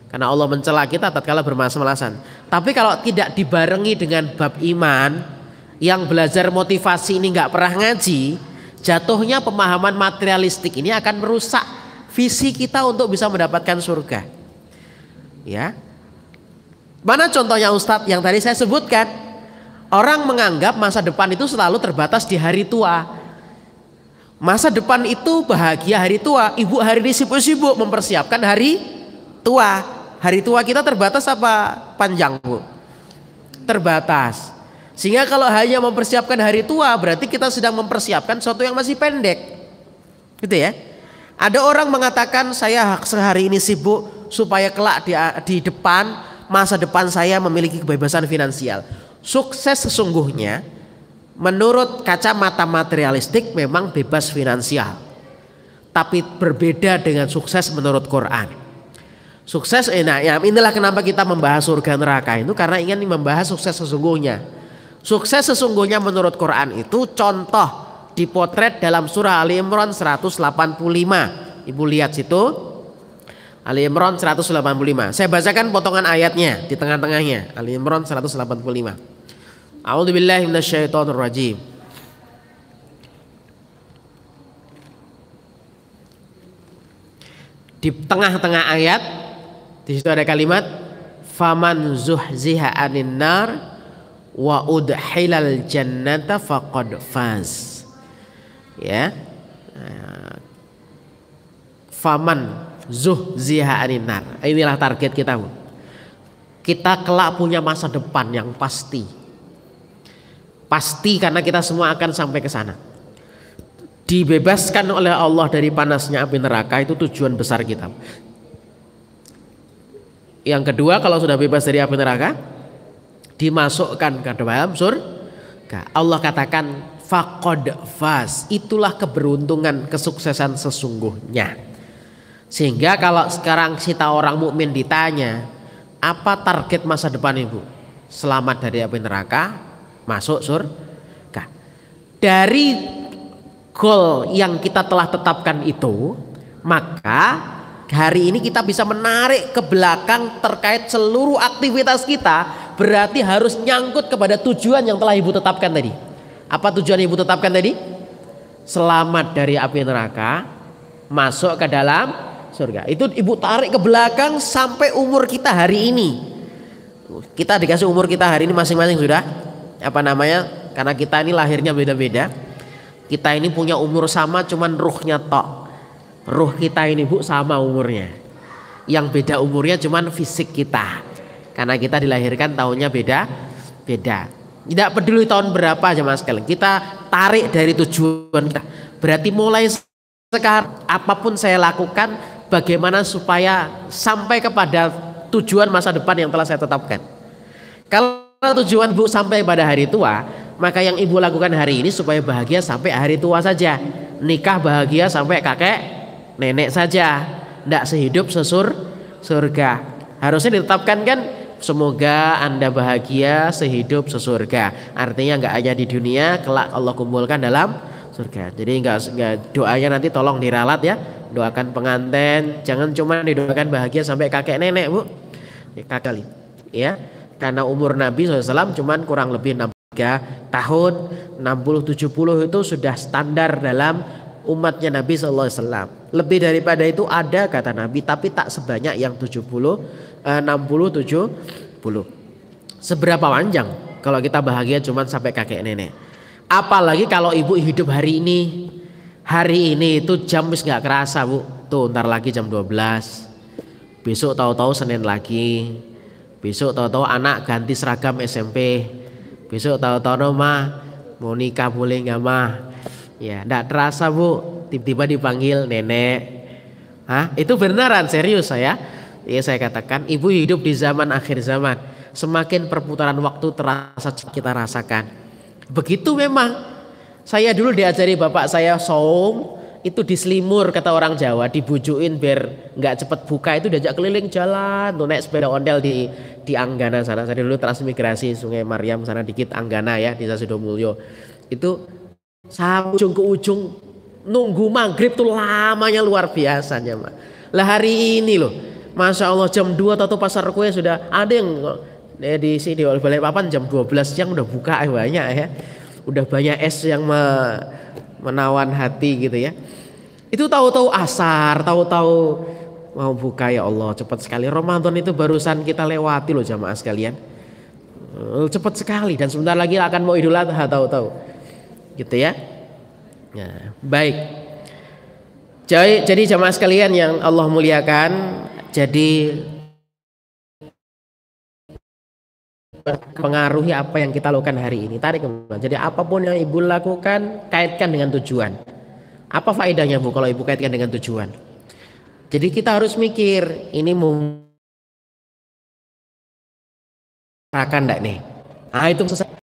Karena Allah mencela kita tatkala bermalas-malasan. Tapi kalau tidak dibarengi dengan bab iman, yang belajar motivasi ini nggak pernah ngaji, jatuhnya pemahaman materialistik ini akan merusak visi kita untuk bisa mendapatkan surga. Ya, Mana contohnya Ustadz yang tadi saya sebutkan? Orang menganggap masa depan itu selalu terbatas di hari tua. Masa depan itu bahagia hari tua. Ibu hari ini sibuk-sibuk mempersiapkan hari tua. Hari tua kita terbatas apa panjang, Bu? Terbatas. Sehingga kalau hanya mempersiapkan hari tua, berarti kita sedang mempersiapkan sesuatu yang masih pendek. Gitu ya. Ada orang mengatakan saya sehari ini sibuk supaya kelak di, di depan masa depan saya memiliki kebebasan finansial. Sukses sesungguhnya menurut kacamata materialistik memang bebas finansial. Tapi berbeda dengan sukses menurut Quran. Sukses enak eh, ya inilah kenapa kita membahas surga neraka itu karena ingin membahas sukses sesungguhnya. Sukses sesungguhnya menurut Quran itu contoh dipotret dalam surah Al Imran 185. Ibu lihat situ. Ali Imran 185. Saya bacakan potongan ayatnya di tengah-tengahnya. Ali Imran 185. A'udzu billahi minasyaitonir rajim. Di tengah-tengah ayat di situ ada kalimat faman zuhziha anin nar wa udhilal jannata faqad faz. Ya. Faman Zuh ziha aninar. Inilah target kita. Kita kelak punya masa depan yang pasti. Pasti karena kita semua akan sampai ke sana. Dibebaskan oleh Allah dari panasnya api neraka itu tujuan besar kita. Yang kedua kalau sudah bebas dari api neraka dimasukkan ke dalam surga. Allah katakan faqad fas Itulah keberuntungan kesuksesan sesungguhnya. Sehingga kalau sekarang kita orang mukmin ditanya, apa target masa depan Ibu? Selamat dari api neraka, masuk surga. Dari goal yang kita telah tetapkan itu, maka hari ini kita bisa menarik ke belakang terkait seluruh aktivitas kita berarti harus nyangkut kepada tujuan yang telah ibu tetapkan tadi apa tujuan ibu tetapkan tadi selamat dari api neraka masuk ke dalam surga. Itu ibu tarik ke belakang sampai umur kita hari ini. Kita dikasih umur kita hari ini masing-masing sudah apa namanya? Karena kita ini lahirnya beda-beda. Kita ini punya umur sama cuman ruhnya tok. Ruh kita ini Bu sama umurnya. Yang beda umurnya cuman fisik kita. Karena kita dilahirkan tahunnya beda beda. Tidak peduli tahun berapa aja mas kalian Kita tarik dari tujuan kita. Berarti mulai sekarang apapun saya lakukan bagaimana supaya sampai kepada tujuan masa depan yang telah saya tetapkan. Kalau tujuan Bu sampai pada hari tua, maka yang Ibu lakukan hari ini supaya bahagia sampai hari tua saja. Nikah bahagia sampai kakek nenek saja. Tidak sehidup sesur surga. Harusnya ditetapkan kan Semoga Anda bahagia sehidup sesurga. Artinya nggak hanya di dunia, kelak Allah kumpulkan dalam surga. Jadi nggak doanya nanti tolong diralat ya doakan pengantin jangan cuma didoakan bahagia sampai kakek nenek bu ya, kali, ya karena umur Nabi SAW cuma kurang lebih 63 tahun 60-70 itu sudah standar dalam umatnya Nabi SAW lebih daripada itu ada kata Nabi tapi tak sebanyak yang 70 60 70 seberapa panjang kalau kita bahagia cuma sampai kakek nenek apalagi kalau ibu hidup hari ini hari ini itu jam wis nggak kerasa bu tuh ntar lagi jam 12 besok tahu-tahu Senin lagi besok tahu-tahu anak ganti seragam SMP besok tahu-tahu mah mau nikah boleh nggak mah ya ndak terasa bu tiba-tiba dipanggil nenek Hah? itu beneran serius saya ya saya katakan ibu hidup di zaman akhir zaman semakin perputaran waktu terasa kita rasakan begitu memang saya dulu diajari bapak saya saum itu diselimur kata orang Jawa, dibujuin biar nggak cepet buka itu diajak keliling jalan, tuh naik sepeda ondel di di Anggana sana. Saya dulu transmigrasi Sungai Mariam sana dikit Anggana ya di Mulyo Itu sampai ujung ke ujung nunggu maghrib tuh lamanya luar biasanya, Mak. Lah hari ini loh, Masya Allah jam 2 atau pasar kue sudah ada yang eh, di sini di papan jam 12 siang udah buka eh, banyak ya udah banyak es yang me, menawan hati gitu ya. Itu tahu-tahu asar, tahu-tahu mau buka ya Allah cepat sekali. Ramadan itu barusan kita lewati loh jamaah sekalian. Eh, cepat sekali dan sebentar lagi akan mau Idul Adha tahu-tahu. Gitu ya. ya. baik. jadi jamaah sekalian yang Allah muliakan, jadi mempengaruhi apa yang kita lakukan hari ini. Tarik kembali. Jadi apapun yang ibu lakukan kaitkan dengan tujuan. Apa faedahnya bu kalau ibu kaitkan dengan tujuan? Jadi kita harus mikir ini akan enggak nih? Ah itu selesai.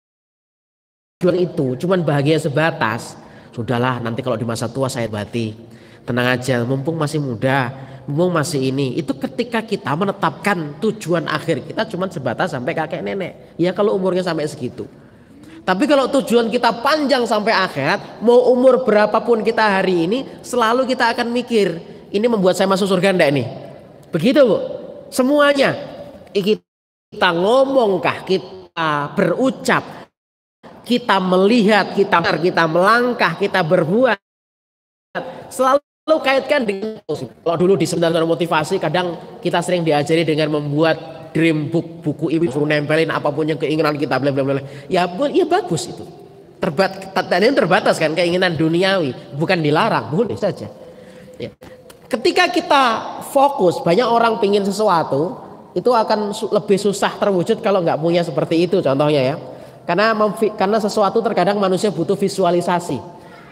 Tujuan itu cuman bahagia sebatas. Sudahlah nanti kalau di masa tua saya berarti Tenang aja, mumpung masih muda, mumpung masih ini. Itu ketika kita menetapkan tujuan akhir kita cuma sebatas sampai kakek nenek. Ya kalau umurnya sampai segitu. Tapi kalau tujuan kita panjang sampai akhirat, mau umur berapapun kita hari ini, selalu kita akan mikir, ini membuat saya masuk surga enggak nih? Begitu, Bu. Semuanya. Kita ngomongkah, kita berucap, kita melihat, kita kita melangkah, kita berbuat, selalu Lalu kaitkan dengan kalau dulu di seminar motivasi kadang kita sering diajari dengan membuat dream book buku ini suruh nempelin apapun yang keinginan kita bla bla bla ya ya bagus itu terbat tadi terbatas kan keinginan duniawi bukan dilarang boleh saja ya. ketika kita fokus banyak orang pingin sesuatu itu akan su lebih susah terwujud kalau nggak punya seperti itu contohnya ya karena karena sesuatu terkadang manusia butuh visualisasi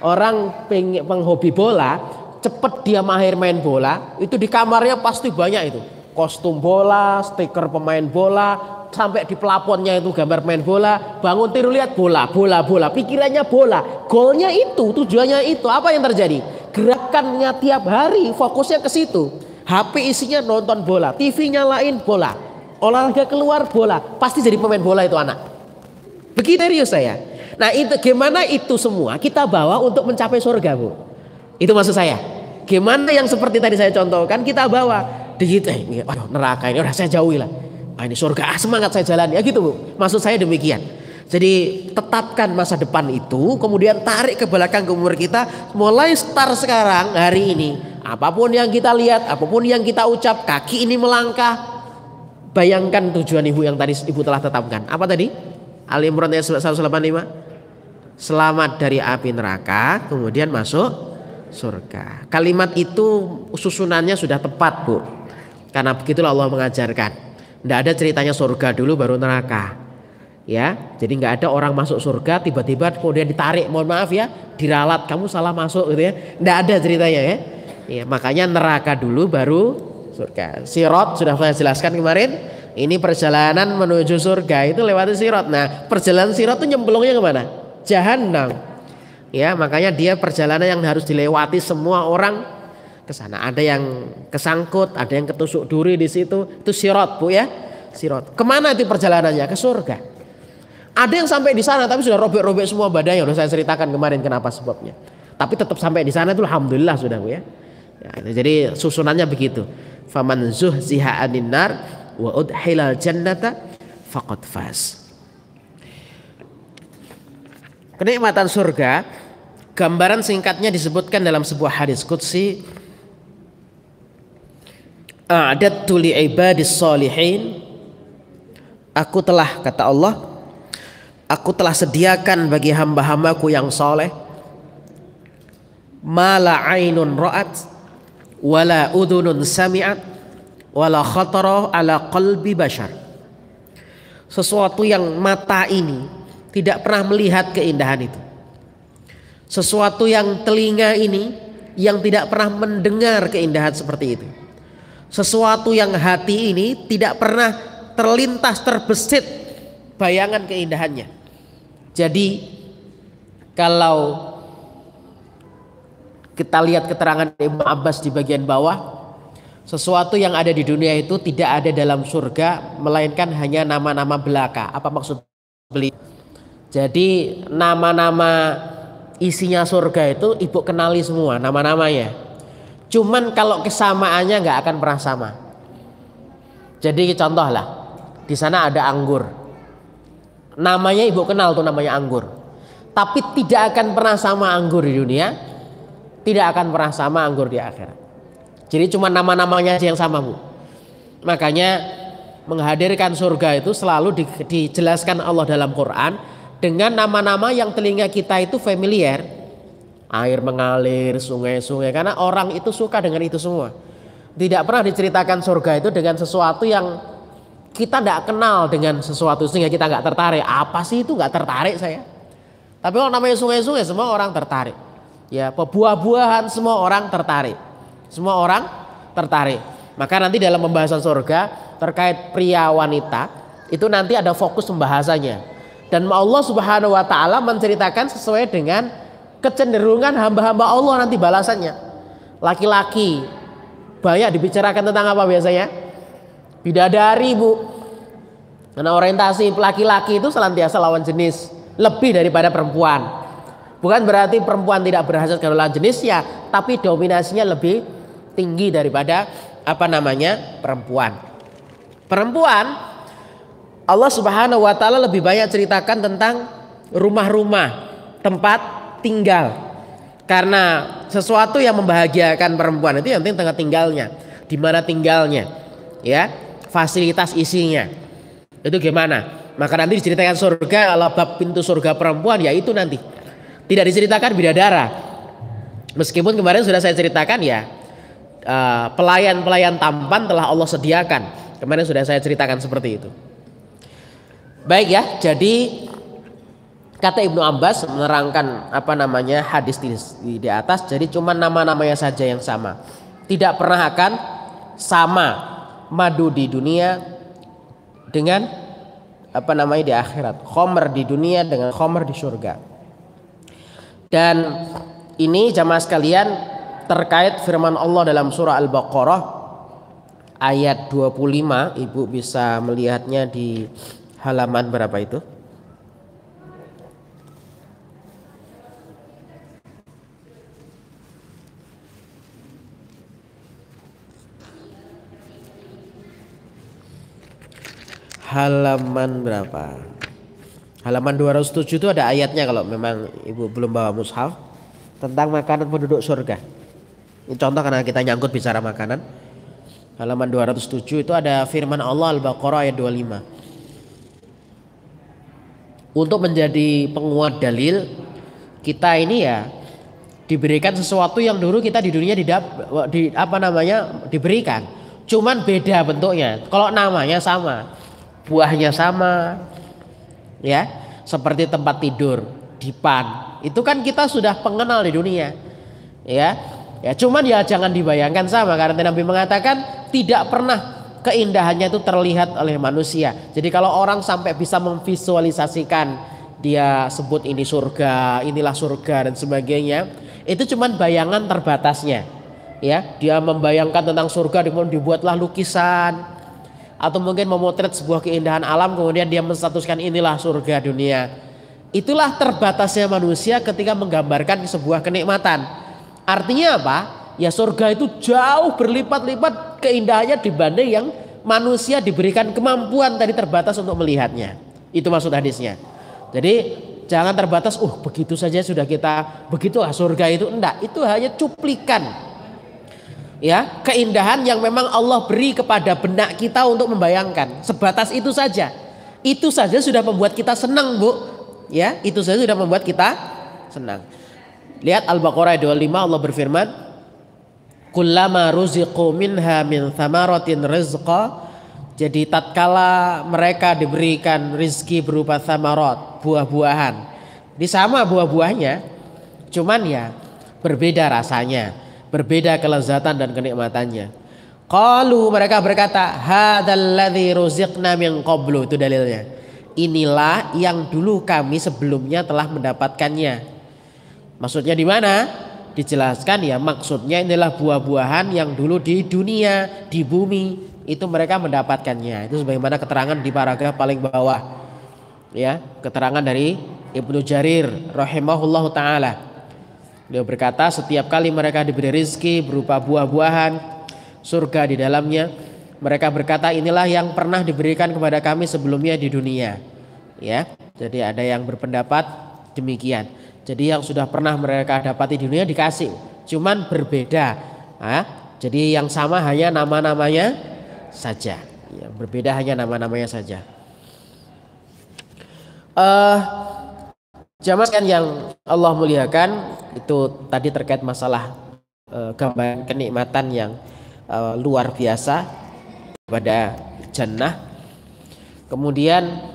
orang penghobi bola cepat dia mahir main bola, itu di kamarnya pasti banyak itu. Kostum bola, stiker pemain bola, sampai di pelaponnya itu gambar main bola, bangun tidur lihat bola, bola, bola, pikirannya bola, golnya itu, tujuannya itu. Apa yang terjadi? Gerakannya tiap hari fokusnya ke situ. HP isinya nonton bola, TV nyalain bola, olahraga keluar bola, pasti jadi pemain bola itu anak. Begitu serius saya. Nah, itu gimana itu semua kita bawa untuk mencapai surga, Bu. Itu maksud saya. Gimana yang seperti tadi saya contohkan kita bawa di eh aduh neraka ini udah saya jauhi lah. Ah, ini surga ah, semangat saya jalan ya gitu bu. Maksud saya demikian. Jadi tetapkan masa depan itu, kemudian tarik ke belakang ke umur kita, mulai start sekarang hari ini. Apapun yang kita lihat, apapun yang kita ucap, kaki ini melangkah. Bayangkan tujuan ibu yang tadi ibu telah tetapkan. Apa tadi? Al Imran ayat 185. Selamat dari api neraka, kemudian masuk surga. Kalimat itu susunannya sudah tepat, Bu. Karena begitulah Allah mengajarkan. Tidak ada ceritanya surga dulu baru neraka. Ya, jadi nggak ada orang masuk surga tiba-tiba kemudian ditarik, mohon maaf ya, diralat kamu salah masuk gitu ya. Tidak ada ceritanya ya. Ya, makanya neraka dulu baru surga. Sirot sudah saya jelaskan kemarin, ini perjalanan menuju surga itu lewati sirot. Nah, perjalanan sirot itu nyemplungnya kemana? Jahanam. Ya, makanya dia perjalanan yang harus dilewati semua orang ke sana. Ada yang kesangkut, ada yang ketusuk duri di situ. Itu sirot, Bu ya. Sirot. Kemana itu perjalanannya? Ke surga. Ada yang sampai di sana tapi sudah robek-robek semua badannya. Sudah saya ceritakan kemarin kenapa sebabnya. Tapi tetap sampai di sana itu alhamdulillah sudah Bu ya. ya jadi susunannya begitu. Faman zuhziha anin nar wa udhilal jannata faqad faz kenikmatan surga gambaran singkatnya disebutkan dalam sebuah hadis qudsi a'dattu li ibadis solihin aku telah kata Allah aku telah sediakan bagi hamba-hambaku yang soleh mala ainun ra'at wala udhunun sami'at wala khatara ala qalbi bashar sesuatu yang mata ini tidak pernah melihat keindahan itu. Sesuatu yang telinga ini yang tidak pernah mendengar keindahan seperti itu. Sesuatu yang hati ini tidak pernah terlintas terbesit bayangan keindahannya. Jadi kalau kita lihat keterangan Imam Abbas di bagian bawah, sesuatu yang ada di dunia itu tidak ada dalam surga melainkan hanya nama-nama belaka. Apa maksud beliau? Jadi nama-nama isinya surga itu ibu kenali semua nama-namanya. Cuman kalau kesamaannya nggak akan pernah sama. Jadi contoh lah, di sana ada anggur. Namanya ibu kenal tuh namanya anggur. Tapi tidak akan pernah sama anggur di dunia, tidak akan pernah sama anggur di akhirat. Jadi cuma nama-namanya yang sama bu. Makanya menghadirkan surga itu selalu di, dijelaskan Allah dalam Quran dengan nama-nama yang telinga kita itu familiar air mengalir sungai-sungai karena orang itu suka dengan itu semua tidak pernah diceritakan surga itu dengan sesuatu yang kita tidak kenal dengan sesuatu sehingga kita nggak tertarik apa sih itu nggak tertarik saya tapi kalau namanya sungai-sungai semua orang tertarik ya buah-buahan semua orang tertarik semua orang tertarik maka nanti dalam pembahasan surga terkait pria wanita itu nanti ada fokus pembahasannya dan Allah Subhanahu wa taala menceritakan sesuai dengan kecenderungan hamba-hamba Allah nanti balasannya. Laki-laki banyak dibicarakan tentang apa biasanya? Bidadari, Bu. Karena orientasi laki-laki itu selantiasa lawan jenis, lebih daripada perempuan. Bukan berarti perempuan tidak berhasil karena lawan jenisnya, tapi dominasinya lebih tinggi daripada apa namanya? perempuan. Perempuan Allah Subhanahu wa taala lebih banyak ceritakan tentang rumah-rumah, tempat tinggal. Karena sesuatu yang membahagiakan perempuan itu yang penting tempat tinggalnya, di mana tinggalnya, ya, fasilitas isinya. Itu gimana? Maka nanti diceritakan surga, Allah bab pintu surga perempuan ya itu nanti. Tidak diceritakan bidadara. Meskipun kemarin sudah saya ceritakan ya, eh, pelayan-pelayan tampan telah Allah sediakan. Kemarin sudah saya ceritakan seperti itu. Baik ya, jadi kata Ibnu Abbas menerangkan apa namanya hadis di, di atas jadi cuma nama-namanya saja yang sama. Tidak pernah akan sama madu di dunia dengan apa namanya di akhirat. Khomer di dunia dengan khomer di surga. Dan ini jamaah sekalian terkait firman Allah dalam surah Al-Baqarah ayat 25. Ibu bisa melihatnya di halaman berapa itu? Halaman berapa? Halaman 207 itu ada ayatnya kalau memang ibu belum bawa mushaf tentang makanan penduduk surga. Ini contoh karena kita nyangkut bicara makanan. Halaman 207 itu ada firman Allah Al-Baqarah ayat 25 untuk menjadi penguat dalil kita ini ya diberikan sesuatu yang dulu kita di dunia didap, di apa namanya diberikan cuman beda bentuknya kalau namanya sama buahnya sama ya seperti tempat tidur dipan itu kan kita sudah pengenal di dunia ya ya cuman ya jangan dibayangkan sama karena Nabi mengatakan tidak pernah keindahannya itu terlihat oleh manusia. Jadi kalau orang sampai bisa memvisualisasikan dia sebut ini surga, inilah surga dan sebagainya, itu cuma bayangan terbatasnya. Ya, dia membayangkan tentang surga kemudian dibuatlah lukisan atau mungkin memotret sebuah keindahan alam kemudian dia menstatuskan inilah surga dunia. Itulah terbatasnya manusia ketika menggambarkan sebuah kenikmatan. Artinya apa? Ya surga itu jauh berlipat-lipat keindahannya dibanding yang manusia diberikan kemampuan tadi terbatas untuk melihatnya. Itu maksud hadisnya. Jadi jangan terbatas, uh begitu saja sudah kita begitu ah, surga itu enggak, itu hanya cuplikan. Ya, keindahan yang memang Allah beri kepada benak kita untuk membayangkan. Sebatas itu saja. Itu saja sudah membuat kita senang, Bu. Ya, itu saja sudah membuat kita senang. Lihat Al-Baqarah 25 Allah berfirman, kullama ruziqu minha min thamaratin rizqa jadi tatkala mereka diberikan rizki berupa thamarot buah-buahan di sama buah-buahnya cuman ya berbeda rasanya berbeda kelezatan dan kenikmatannya qalu mereka berkata hadzal ladzi ruziqna min qablu itu dalilnya inilah yang dulu kami sebelumnya telah mendapatkannya maksudnya di mana dijelaskan ya maksudnya inilah buah-buahan yang dulu di dunia di bumi itu mereka mendapatkannya itu sebagaimana keterangan di paragraf paling bawah ya keterangan dari Ibnu Jarir rahimahullah taala dia berkata setiap kali mereka diberi rizki berupa buah-buahan surga di dalamnya mereka berkata inilah yang pernah diberikan kepada kami sebelumnya di dunia ya jadi ada yang berpendapat demikian jadi yang sudah pernah mereka dapati di dunia dikasih, cuman berbeda. Nah, jadi yang sama hanya nama-namanya saja. Yang berbeda hanya nama-namanya saja. Uh, eh, jamaskan yang Allah muliakan itu tadi terkait masalah uh, gambaran kenikmatan yang uh, luar biasa pada jannah. Kemudian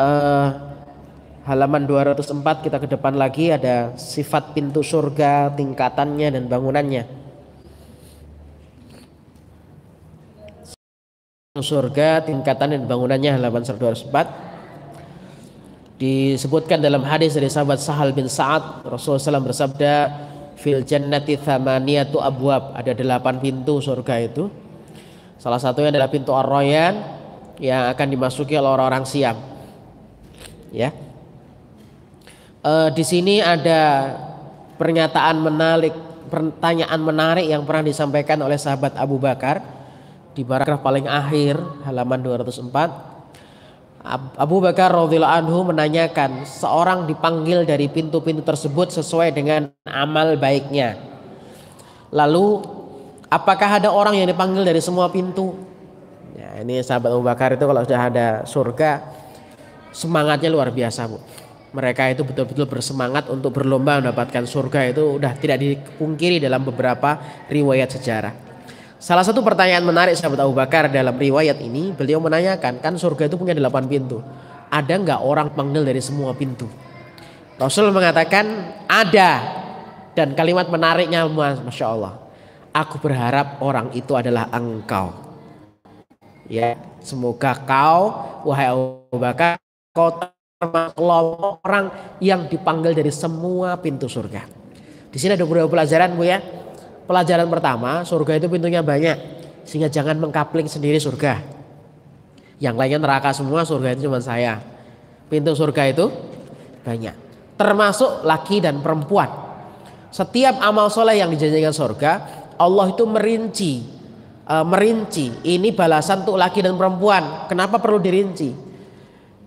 uh, halaman 204 kita ke depan lagi ada sifat pintu surga, tingkatannya dan bangunannya. Surga, tingkatan dan bangunannya halaman 204 disebutkan dalam hadis dari sahabat Sahal bin Sa'ad Rasulullah SAW bersabda fil jannati thamaniyatu abwab ada delapan pintu surga itu salah satunya adalah pintu ar-royan yang akan dimasuki oleh orang-orang siam ya E, di sini ada pernyataan menarik, pertanyaan menarik yang pernah disampaikan oleh sahabat Abu Bakar di paragraf paling akhir halaman 204. Abu Bakar radhiyallahu anhu menanyakan, seorang dipanggil dari pintu-pintu tersebut sesuai dengan amal baiknya. Lalu apakah ada orang yang dipanggil dari semua pintu? Ya, ini sahabat Abu Bakar itu kalau sudah ada surga semangatnya luar biasa, Bu mereka itu betul-betul bersemangat untuk berlomba mendapatkan surga itu sudah tidak dipungkiri dalam beberapa riwayat sejarah. Salah satu pertanyaan menarik sahabat Abu Bakar dalam riwayat ini, beliau menanyakan, kan surga itu punya delapan pintu. Ada nggak orang panggil dari semua pintu? Rasul mengatakan ada. Dan kalimat menariknya Masya Allah. Aku berharap orang itu adalah engkau. Ya, semoga kau, wahai Abu Bakar, kau kelompok orang yang dipanggil dari semua pintu surga. Di sini ada beberapa pelajaran Bu ya. Pelajaran pertama, surga itu pintunya banyak. Sehingga jangan mengkapling sendiri surga. Yang lainnya neraka semua, surga itu cuma saya. Pintu surga itu banyak. Termasuk laki dan perempuan. Setiap amal soleh yang dijanjikan surga, Allah itu merinci. Eh, merinci, ini balasan untuk laki dan perempuan. Kenapa perlu dirinci?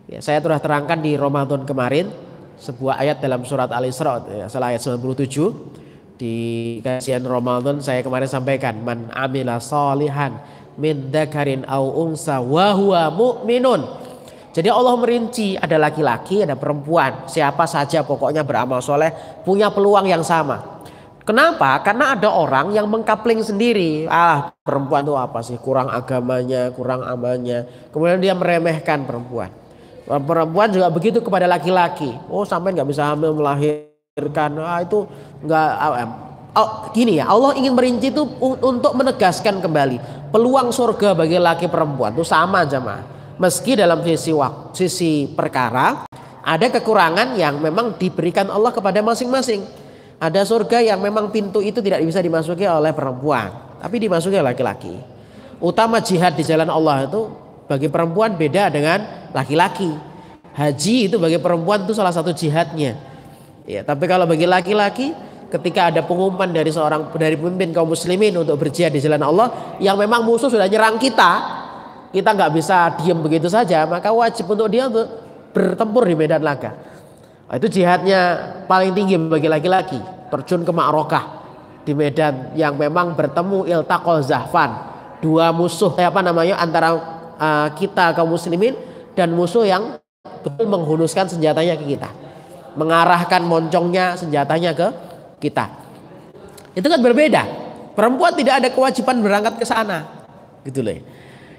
Ya, saya telah terangkan di Ramadan kemarin sebuah ayat dalam surat Al-Isra ya, ayat 97 di kajian Ramadan saya kemarin sampaikan man amila salihan min dakarin au unsa wa huwa mu'minun. Jadi Allah merinci ada laki-laki, ada perempuan, siapa saja pokoknya beramal soleh punya peluang yang sama. Kenapa? Karena ada orang yang mengkapling sendiri. Ah, perempuan itu apa sih? Kurang agamanya, kurang amalnya. Kemudian dia meremehkan perempuan. Perempuan juga begitu kepada laki-laki. Oh sampai nggak bisa hamil melahirkan. Ah itu nggak. Ah, oh, gini ya, Allah ingin merinci itu untuk menegaskan kembali peluang surga bagi laki perempuan itu sama aja mah. Meski dalam sisi waktu, sisi perkara ada kekurangan yang memang diberikan Allah kepada masing-masing. Ada surga yang memang pintu itu tidak bisa dimasuki oleh perempuan, tapi dimasuki laki-laki. Utama jihad di jalan Allah itu bagi perempuan beda dengan laki-laki. Haji itu bagi perempuan itu salah satu jihadnya. Ya, tapi kalau bagi laki-laki ketika ada pengumuman dari seorang dari pemimpin kaum muslimin untuk berjihad di jalan Allah yang memang musuh sudah nyerang kita, kita nggak bisa diam begitu saja, maka wajib untuk dia untuk bertempur di medan laga. Nah, itu jihadnya paling tinggi bagi laki-laki, terjun ke ma'rokah di medan yang memang bertemu iltaqol zahfan, dua musuh eh, apa namanya antara uh, kita kaum muslimin dan musuh yang betul menghunuskan senjatanya ke kita. Mengarahkan moncongnya senjatanya ke kita. Itu kan berbeda. Perempuan tidak ada kewajiban berangkat ke sana. Gitu loh.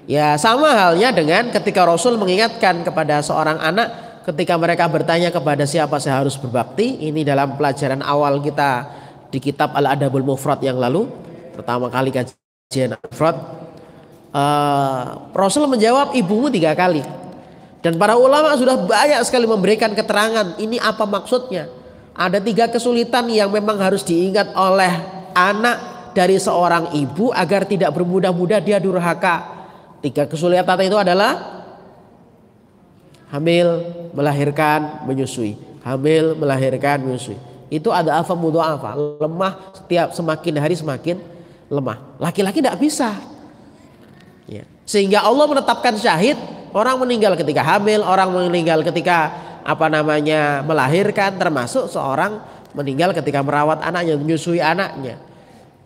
Ya sama halnya dengan ketika Rasul mengingatkan kepada seorang anak ketika mereka bertanya kepada siapa saya harus berbakti. Ini dalam pelajaran awal kita di kitab Al-Adabul Mufrad yang lalu. Pertama kali kajian Mufrad Uh, Rasul menjawab ibumu tiga kali. Dan para ulama sudah banyak sekali memberikan keterangan ini apa maksudnya. Ada tiga kesulitan yang memang harus diingat oleh anak dari seorang ibu agar tidak bermudah-mudah dia durhaka. Tiga kesulitan itu adalah hamil, melahirkan, menyusui. Hamil, melahirkan, menyusui. Itu ada alfa apa lemah setiap semakin hari semakin lemah. Laki-laki tidak bisa, sehingga Allah menetapkan syahid orang meninggal ketika hamil, orang meninggal ketika apa namanya melahirkan termasuk seorang meninggal ketika merawat anaknya, menyusui anaknya.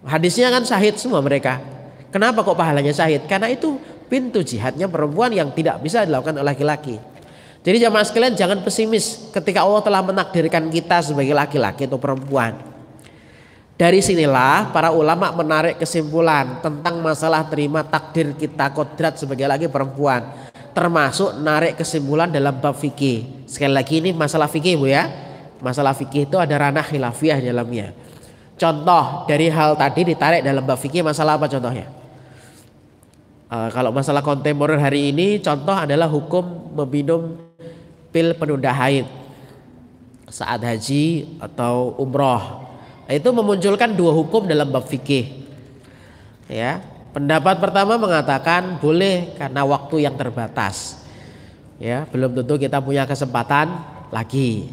Hadisnya kan syahid semua mereka. Kenapa kok pahalanya syahid? Karena itu pintu jihadnya perempuan yang tidak bisa dilakukan oleh laki-laki. Jadi jamaah sekalian jangan pesimis ketika Allah telah menakdirkan kita sebagai laki-laki atau perempuan. Dari sinilah para ulama menarik kesimpulan tentang masalah terima takdir kita kodrat sebagai lagi perempuan. Termasuk narik kesimpulan dalam bab fikih. Sekali lagi ini masalah fikih Bu ya. Masalah fikih itu ada ranah di dalamnya. Contoh dari hal tadi ditarik dalam bab fikih masalah apa contohnya? Uh, kalau masalah kontemporer hari ini contoh adalah hukum meminum pil penunda haid saat haji atau umroh Nah, itu memunculkan dua hukum dalam bab fikih. Ya, pendapat pertama mengatakan boleh karena waktu yang terbatas. Ya, belum tentu kita punya kesempatan lagi.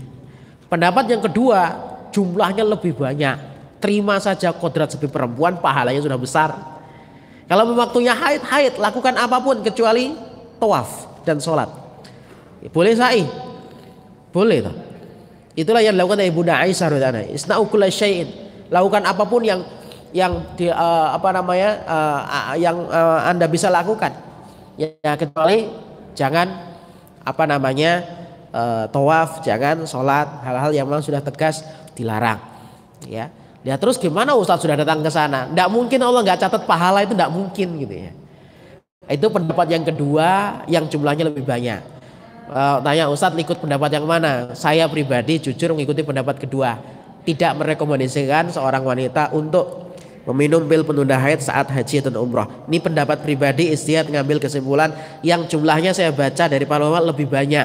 Pendapat yang kedua, jumlahnya lebih banyak. Terima saja kodrat sepi perempuan, pahalanya sudah besar. Kalau waktunya haid, haid, lakukan apapun kecuali tawaf dan sholat. Boleh sa'i, boleh toh. Itulah yang dilakukan oleh Bunda Aisyah radhiyallahu Isna'u kulla syai'in. Lakukan apapun yang yang di, uh, apa namanya uh, uh, yang uh, Anda bisa lakukan. Ya kecuali jangan apa namanya uh, tawaf, jangan sholat, hal-hal yang memang sudah tegas dilarang. Ya. Ya terus gimana Ustaz sudah datang ke sana? Tidak mungkin Allah nggak catat pahala itu tidak mungkin gitu ya. Itu pendapat yang kedua yang jumlahnya lebih banyak uh, tanya Ustadz ikut pendapat yang mana saya pribadi jujur mengikuti pendapat kedua tidak merekomendasikan seorang wanita untuk meminum pil penunda haid saat haji dan umroh ini pendapat pribadi istiad ngambil kesimpulan yang jumlahnya saya baca dari para ulama lebih banyak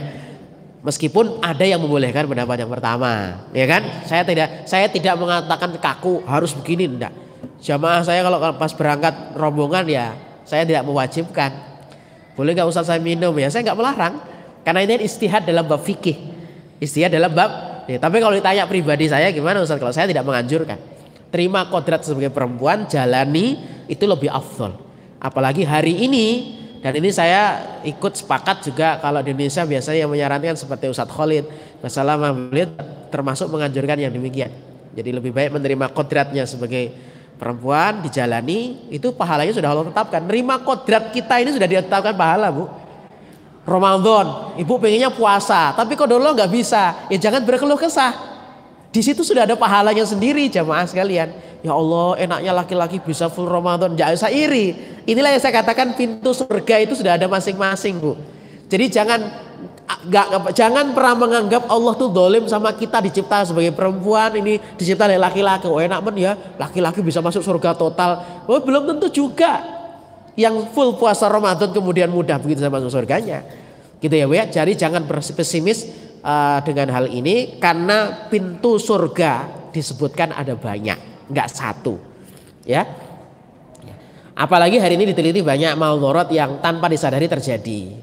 meskipun ada yang membolehkan pendapat yang pertama ya kan saya tidak saya tidak mengatakan kaku harus begini enggak jamaah saya kalau pas berangkat rombongan ya saya tidak mewajibkan boleh nggak usah saya minum ya saya nggak melarang karena ini istihad dalam bab fikih. Istihad dalam bab. Ya, tapi kalau ditanya pribadi saya gimana Ustaz? Kalau saya tidak menganjurkan. Terima kodrat sebagai perempuan, jalani itu lebih afdol. Apalagi hari ini dan ini saya ikut sepakat juga kalau di Indonesia biasanya yang menyarankan seperti Ustadz Khalid, masalah Maulid termasuk menganjurkan yang demikian. Jadi lebih baik menerima kodratnya sebagai perempuan dijalani itu pahalanya sudah Allah tetapkan. terima kodrat kita ini sudah ditetapkan pahala bu. Ramadan, ibu pengennya puasa, tapi kok dulu nggak bisa. Ya jangan berkeluh kesah. Di situ sudah ada pahalanya sendiri jamaah sekalian. Ya Allah, enaknya laki-laki bisa full Ramadan, jangan usah iri. Inilah yang saya katakan pintu surga itu sudah ada masing-masing, Bu. Jadi jangan gak, jangan pernah menganggap Allah tuh dolim sama kita dicipta sebagai perempuan ini dicipta oleh laki-laki. Oh enak men ya, laki-laki bisa masuk surga total. Oh belum tentu juga yang full puasa Ramadan kemudian mudah begitu sama masuk surganya. Gitu ya Bu ya. Jadi jangan pesimis uh, eh, dengan hal ini karena pintu surga disebutkan ada banyak, nggak satu. Ya. Apalagi hari ini diteliti banyak malnorot yang tanpa disadari terjadi.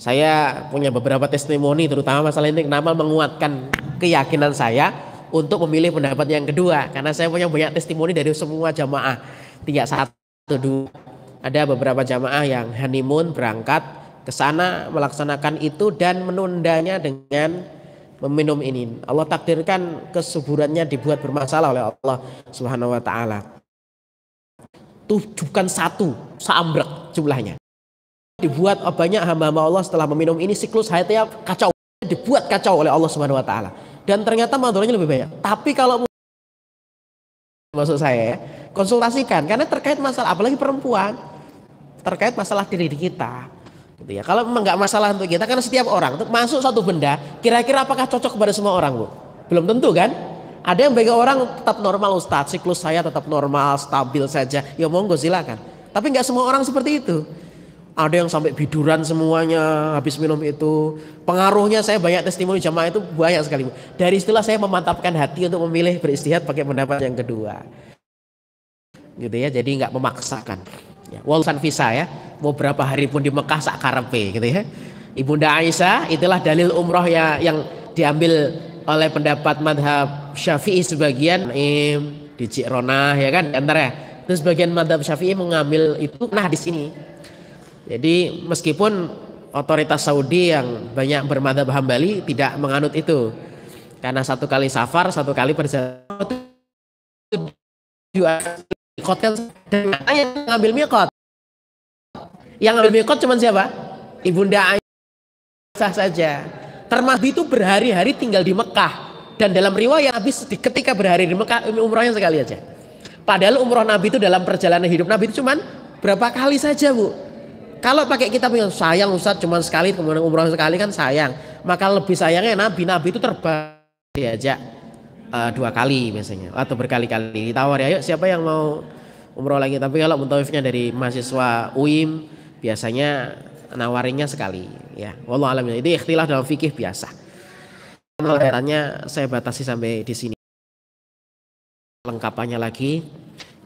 Saya punya beberapa testimoni terutama masalah ini kenapa menguatkan keyakinan saya untuk memilih pendapat yang kedua karena saya punya banyak testimoni dari semua jamaah tidak satu dua ada beberapa jamaah yang honeymoon berangkat ke sana melaksanakan itu dan menundanya dengan meminum ini. Allah takdirkan kesuburannya dibuat bermasalah oleh Allah Subhanahu wa taala. Tuh bukan satu, seambrek jumlahnya. Dibuat banyak hamba-hamba Allah setelah meminum ini siklus hayatnya kacau, dibuat kacau oleh Allah Subhanahu wa taala. Dan ternyata madharatnya lebih banyak. Tapi kalau maksud saya ya, konsultasikan karena terkait masalah apalagi perempuan terkait masalah diri kita gitu ya kalau memang nggak masalah untuk kita karena setiap orang untuk masuk satu benda kira-kira apakah cocok kepada semua orang bu belum tentu kan ada yang bagi orang tetap normal Ustadz siklus saya tetap normal stabil saja ya monggo silakan tapi nggak semua orang seperti itu ada yang sampai biduran semuanya habis minum itu pengaruhnya saya banyak testimoni jamaah itu banyak sekali bu dari situlah saya memantapkan hati untuk memilih beristihad pakai pendapat yang kedua gitu ya jadi nggak memaksakan ya walusan visa ya mau berapa hari pun di Mekah sakarepe gitu ya ibunda Aisyah itulah dalil umroh ya yang diambil oleh pendapat madhab Syafi'i sebagian im di Cirona ya kan antara ya. terus madhab Syafi'i mengambil itu nah di sini jadi meskipun otoritas Saudi yang banyak bermadhab Hambali tidak menganut itu karena satu kali safar satu kali perjalanan mikot kan ayah ngambil mikot yang ngambil mikot cuman siapa ibunda Aisyah saja termasuk itu berhari-hari tinggal di Mekah dan dalam riwayat Nabi ketika berhari di Mekah umrohnya sekali aja padahal umroh Nabi itu dalam perjalanan hidup Nabi itu cuman berapa kali saja bu kalau pakai kitab yang sayang Ustaz cuman sekali kemudian umroh sekali kan sayang maka lebih sayangnya Nabi Nabi itu terbang diajak uh, dua kali biasanya atau berkali-kali ditawar ya, yuk siapa yang mau umroh lagi. Tapi kalau mutawifnya dari mahasiswa UIM biasanya nawarinya sekali ya. Wallah alam ini ikhtilaf dalam fikih biasa. Kaitannya saya batasi sampai di sini. Lengkapannya lagi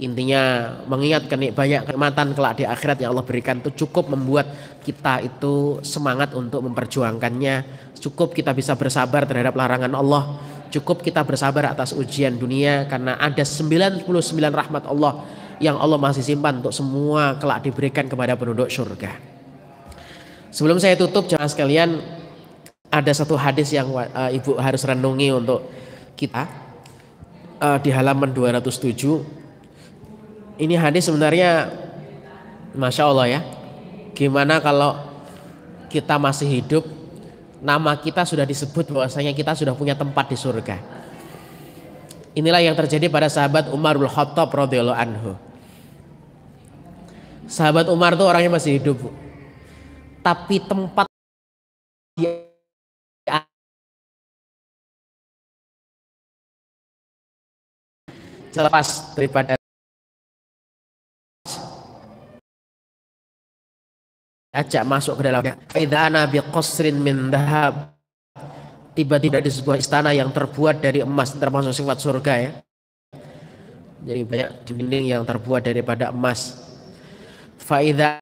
intinya mengingat banyak kenikmatan kelak di akhirat yang Allah berikan itu cukup membuat kita itu semangat untuk memperjuangkannya cukup kita bisa bersabar terhadap larangan Allah Cukup kita bersabar atas ujian dunia karena ada 99 rahmat Allah yang Allah masih simpan untuk semua kelak diberikan kepada penduduk surga. Sebelum saya tutup jangan sekalian, ada satu hadis yang uh, Ibu harus renungi untuk kita uh, di halaman 207. Ini hadis sebenarnya Masya Allah ya Gimana kalau kita masih hidup nama kita sudah disebut bahwasanya kita sudah punya tempat di surga. Inilah yang terjadi pada sahabat Umarul Khattab radhiyallahu anhu. Sahabat Umar itu orangnya masih hidup. Tapi tempat dia selepas daripada ajak masuk ke dalam idana bi qasrin min dahab tiba-tiba di sebuah istana yang terbuat dari emas termasuk sifat surga ya jadi banyak dinding yang terbuat daripada emas faida